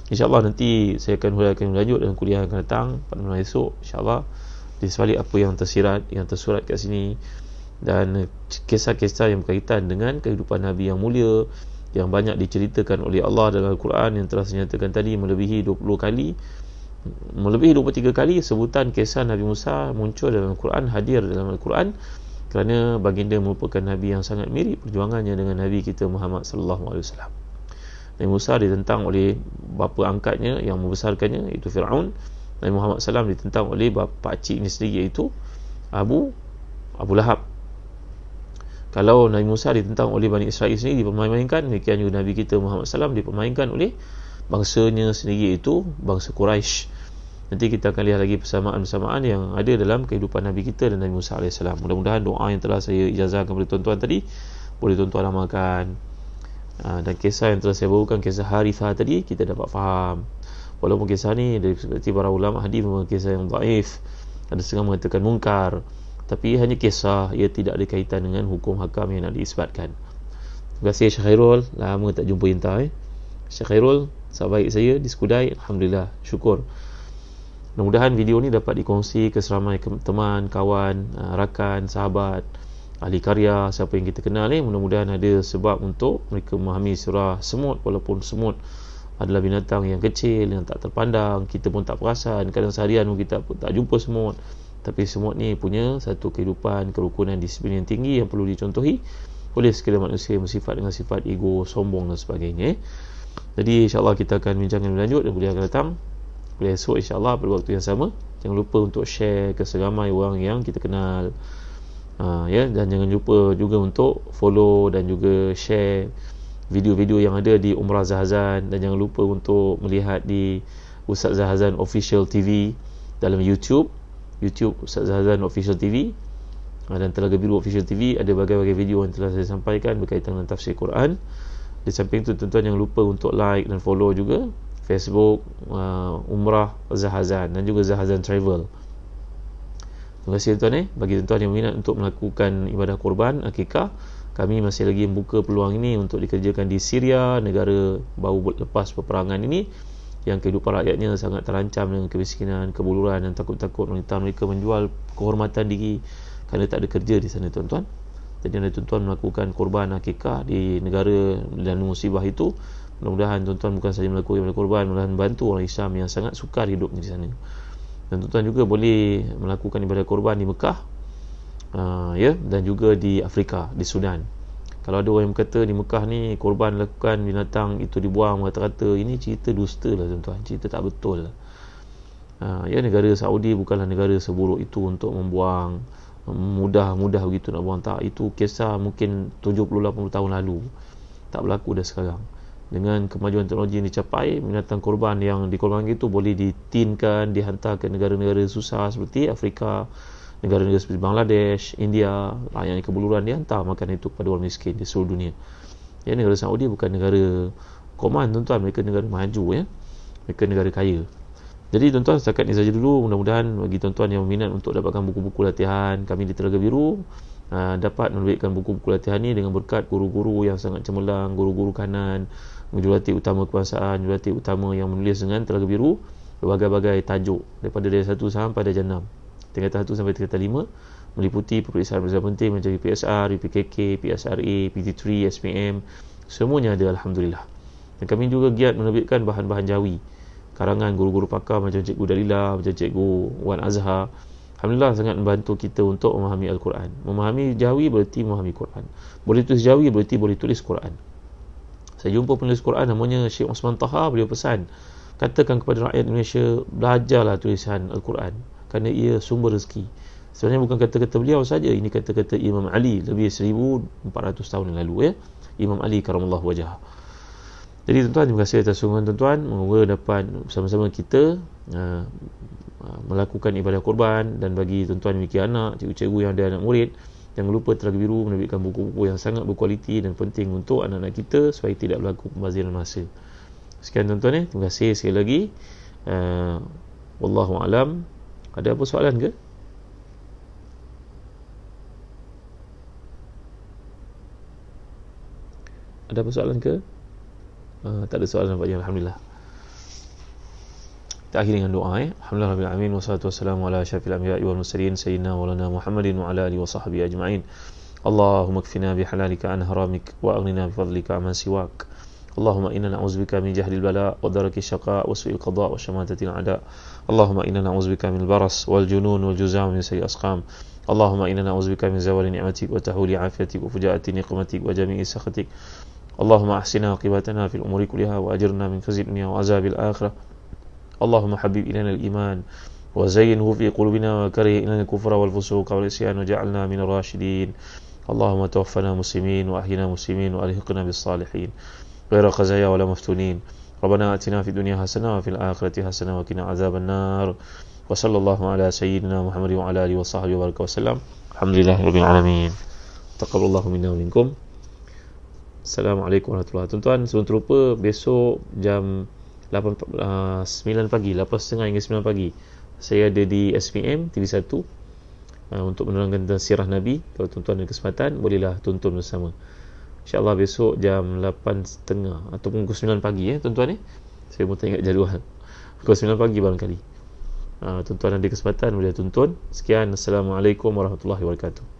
InsyaAllah nanti saya akan huraikan lanjut dalam kuliah yang akan datang pada malam esok. InsyaAllah di sebalik apa yang tersirat yang tersurat kat sini dan kisah-kisah yang berkaitan dengan kehidupan Nabi yang mulia yang banyak diceritakan oleh Allah dalam Al-Quran yang telah saya nyatakan tadi melebihi 20 kali melebihi 23 kali sebutan kisah Nabi Musa muncul dalam Al-Quran hadir dalam Al-Quran kerana baginda merupakan nabi yang sangat mirip perjuangannya dengan nabi kita Muhammad sallallahu alaihi wasallam. Nabi Musa ditentang oleh bapa angkatnya yang membesarkannya itu Firaun Nabi Muhammad SAW ditentang oleh bapa cik ini sendiri iaitu Abu Abu Lahab kalau Nabi Musa ditentang oleh Bani Israel sendiri dipermainkan demikian juga Nabi kita Muhammad SAW dipermainkan oleh bangsanya sendiri iaitu bangsa Quraisy. nanti kita akan lihat lagi persamaan-persamaan yang ada dalam kehidupan Nabi kita dan Nabi Musa AS mudah-mudahan doa yang telah saya ijazahkan kepada tuan-tuan tadi boleh tuan-tuan amalkan ah, dan kisah yang telah saya bawakan kisah Harithah tadi kita dapat faham Walaupun kisah ni dari seperti para ulama hadis memang kisah yang daif. Ada setengah mengatakan mungkar. Tapi hanya kisah, ia tidak ada kaitan dengan hukum hakam yang nak diisbatkan. Terima kasih Syekh Khairul. Lama tak jumpa Inta eh. Syekh Khairul, sahabat baik saya di Skudai. Alhamdulillah, syukur. Mudah-mudahan video ni dapat dikongsi ke seramai teman, kawan, ah, rakan, sahabat, ahli karya, siapa yang kita kenal Eh. Mudah-mudahan ada sebab untuk mereka memahami surah semut walaupun semut adalah binatang yang kecil yang tak terpandang kita pun tak perasan kadang seharian pun kita pun tak jumpa semut tapi semut ni punya satu kehidupan kerukunan disiplin yang tinggi yang perlu dicontohi oleh sekalian manusia yang bersifat dengan sifat ego sombong dan sebagainya eh. jadi insyaAllah kita akan bincangkan lebih lanjut dan boleh akan datang boleh esok insyaAllah pada waktu yang sama jangan lupa untuk share ke seramai orang yang kita kenal uh, ya dan jangan lupa juga untuk follow dan juga share video-video yang ada di Umrah Zahazan dan jangan lupa untuk melihat di Ustaz Zahazan Official TV dalam YouTube YouTube Ustaz Zahazan Official TV ah, dan Telaga Biru Official TV ada bagai-bagai video yang telah saya sampaikan berkaitan dengan tafsir Quran di samping itu tuan-tuan jangan lupa untuk like dan follow juga Facebook uh, Umrah Zahazan dan juga Zahazan Travel terima kasih tuan-tuan eh. bagi tuan-tuan yang minat untuk melakukan ibadah korban akikah kami masih lagi membuka peluang ini untuk dikerjakan di Syria, negara baru lepas peperangan ini yang kehidupan rakyatnya sangat terancam dengan kemiskinan, kebuluran dan takut-takut wanita mereka menjual kehormatan diri kerana tak ada kerja di sana tuan-tuan jadi ada tuan-tuan melakukan korban akikah di negara dan musibah itu mudah-mudahan tuan-tuan bukan saja melakukan korban mudah-mudahan membantu orang Islam yang sangat sukar hidup di sana dan tuan-tuan juga boleh melakukan ibadah korban di Mekah uh, ya dan juga di Afrika di Sudan kalau ada orang yang kata di Mekah ni korban lakukan binatang itu dibuang rata-rata ini cerita dusta lah tuan-tuan cerita tak betul lah. Uh, ya negara Saudi bukanlah negara seburuk itu untuk membuang mudah-mudah begitu nak buang tak itu kisah mungkin 70-80 tahun lalu tak berlaku dah sekarang dengan kemajuan teknologi yang dicapai binatang korban yang dikorban itu boleh ditinkan dihantar ke negara-negara susah seperti Afrika negara-negara seperti Bangladesh, India, lah, yang kebuluran dia hantar makanan itu kepada orang miskin di seluruh dunia. Ya, negara Saudi bukan negara koman tuan-tuan, mereka negara maju ya. Mereka negara kaya. Jadi tuan-tuan setakat ni saja dulu mudah-mudahan bagi tuan-tuan yang berminat untuk dapatkan buku-buku latihan kami di Telaga Biru ah, dapat menerbitkan buku-buku latihan ini dengan berkat guru-guru yang sangat cemerlang, guru-guru kanan, jurulatih utama kebangsaan, jurulatih utama yang menulis dengan Telaga Biru berbagai-bagai tajuk daripada dari satu sampai dari 6 tingkatan 1 sampai tingkatan 5 meliputi peperiksaan berjaya penting menjadi PSR, UPKK, PSRA, PT3, SPM semuanya ada Alhamdulillah dan kami juga giat menerbitkan bahan-bahan jawi karangan guru-guru pakar macam Cikgu Dalila, macam Cikgu Wan Azhar Alhamdulillah sangat membantu kita untuk memahami Al-Quran memahami jawi berarti memahami Quran boleh tulis jawi berarti boleh tulis Quran saya jumpa penulis Quran namanya Syekh Osman Taha beliau pesan katakan kepada rakyat Indonesia belajarlah tulisan Al-Quran kerana ia sumber rezeki. Sebenarnya bukan kata-kata beliau saja, ini kata-kata Imam Ali lebih 1400 tahun yang lalu ya. Imam Ali karamallahu wajah. Jadi tuan-tuan terima kasih atas sokongan tuan-tuan moga dapat sama-sama kita uh, uh, melakukan ibadah korban dan bagi tuan-tuan memiliki anak, cikgu-cikgu yang ada anak murid jangan lupa terag biru menerbitkan buku-buku yang sangat berkualiti dan penting untuk anak-anak kita supaya tidak berlaku pembaziran masa. Sekian tuan-tuan eh, terima kasih sekali lagi. Uh, Wallahu a'lam. Ada apa soalan ke? Ada apa soalan ke? Uh, tak ada soalan nampaknya Alhamdulillah Kita akhiri dengan doa eh? Alhamdulillah Rabbil Amin Wassalatu wassalamu ala syafil amirai wal musalin Sayyidina walana Muhammadin wa ala alihi wa sahbihi ajma'in Allahumma kfina bi halalika an haramik Wa agnina bi fadlika aman siwak Allahumma inna na'uzbika min jahlil bala Wa daraki syaqa wa su'il qadha wa syamatatil ada'a اللهم إنا نعوذ بك من البرص والجنون والجزام من سيء أسقام اللهم إنا نعوذ بك من زوال نعمتك وتهول عافيتك وفجاءة نقمتك وجميع سخطك اللهم أحسن عاقبتنا في الأمور كلها وأجرنا من خزي الدنيا وعذاب الآخرة اللهم حبب إلينا الإيمان وزينه في قلوبنا وكره إلينا الكفر والفسوق والعصيان وجعلنا من الراشدين اللهم توفنا مسلمين وأحينا مسلمين وألحقنا بالصالحين غير خزايا ولا مفتونين ربنا آتنا في الدنيا حسنة وفي الآخرة حسنة وقنا عذاب النار وصلى الله على سيدنا محمد وعلى آله وصحبه وبارك وسلم الحمد لله رب العالمين تقبل الله منا ومنكم Assalamualaikum warahmatullahi wabarakatuh Tuan-tuan, sebelum terlupa Besok jam 8, 9 ah, pagi 8.30 hingga 9 pagi Saya ada di SPM TV1 ah, Untuk menerangkan tentang sirah Nabi Kalau tuan-tuan ada kesempatan Bolehlah tuntun bersama InsyaAllah besok jam 8.30 atau pukul 9 pagi ya eh, tuan-tuan eh? Saya pun tak ingat jadual *laughs* Pukul 9 pagi barangkali uh, Tuan-tuan ada kesempatan boleh tuan-tuan Sekian Assalamualaikum Warahmatullahi Wabarakatuh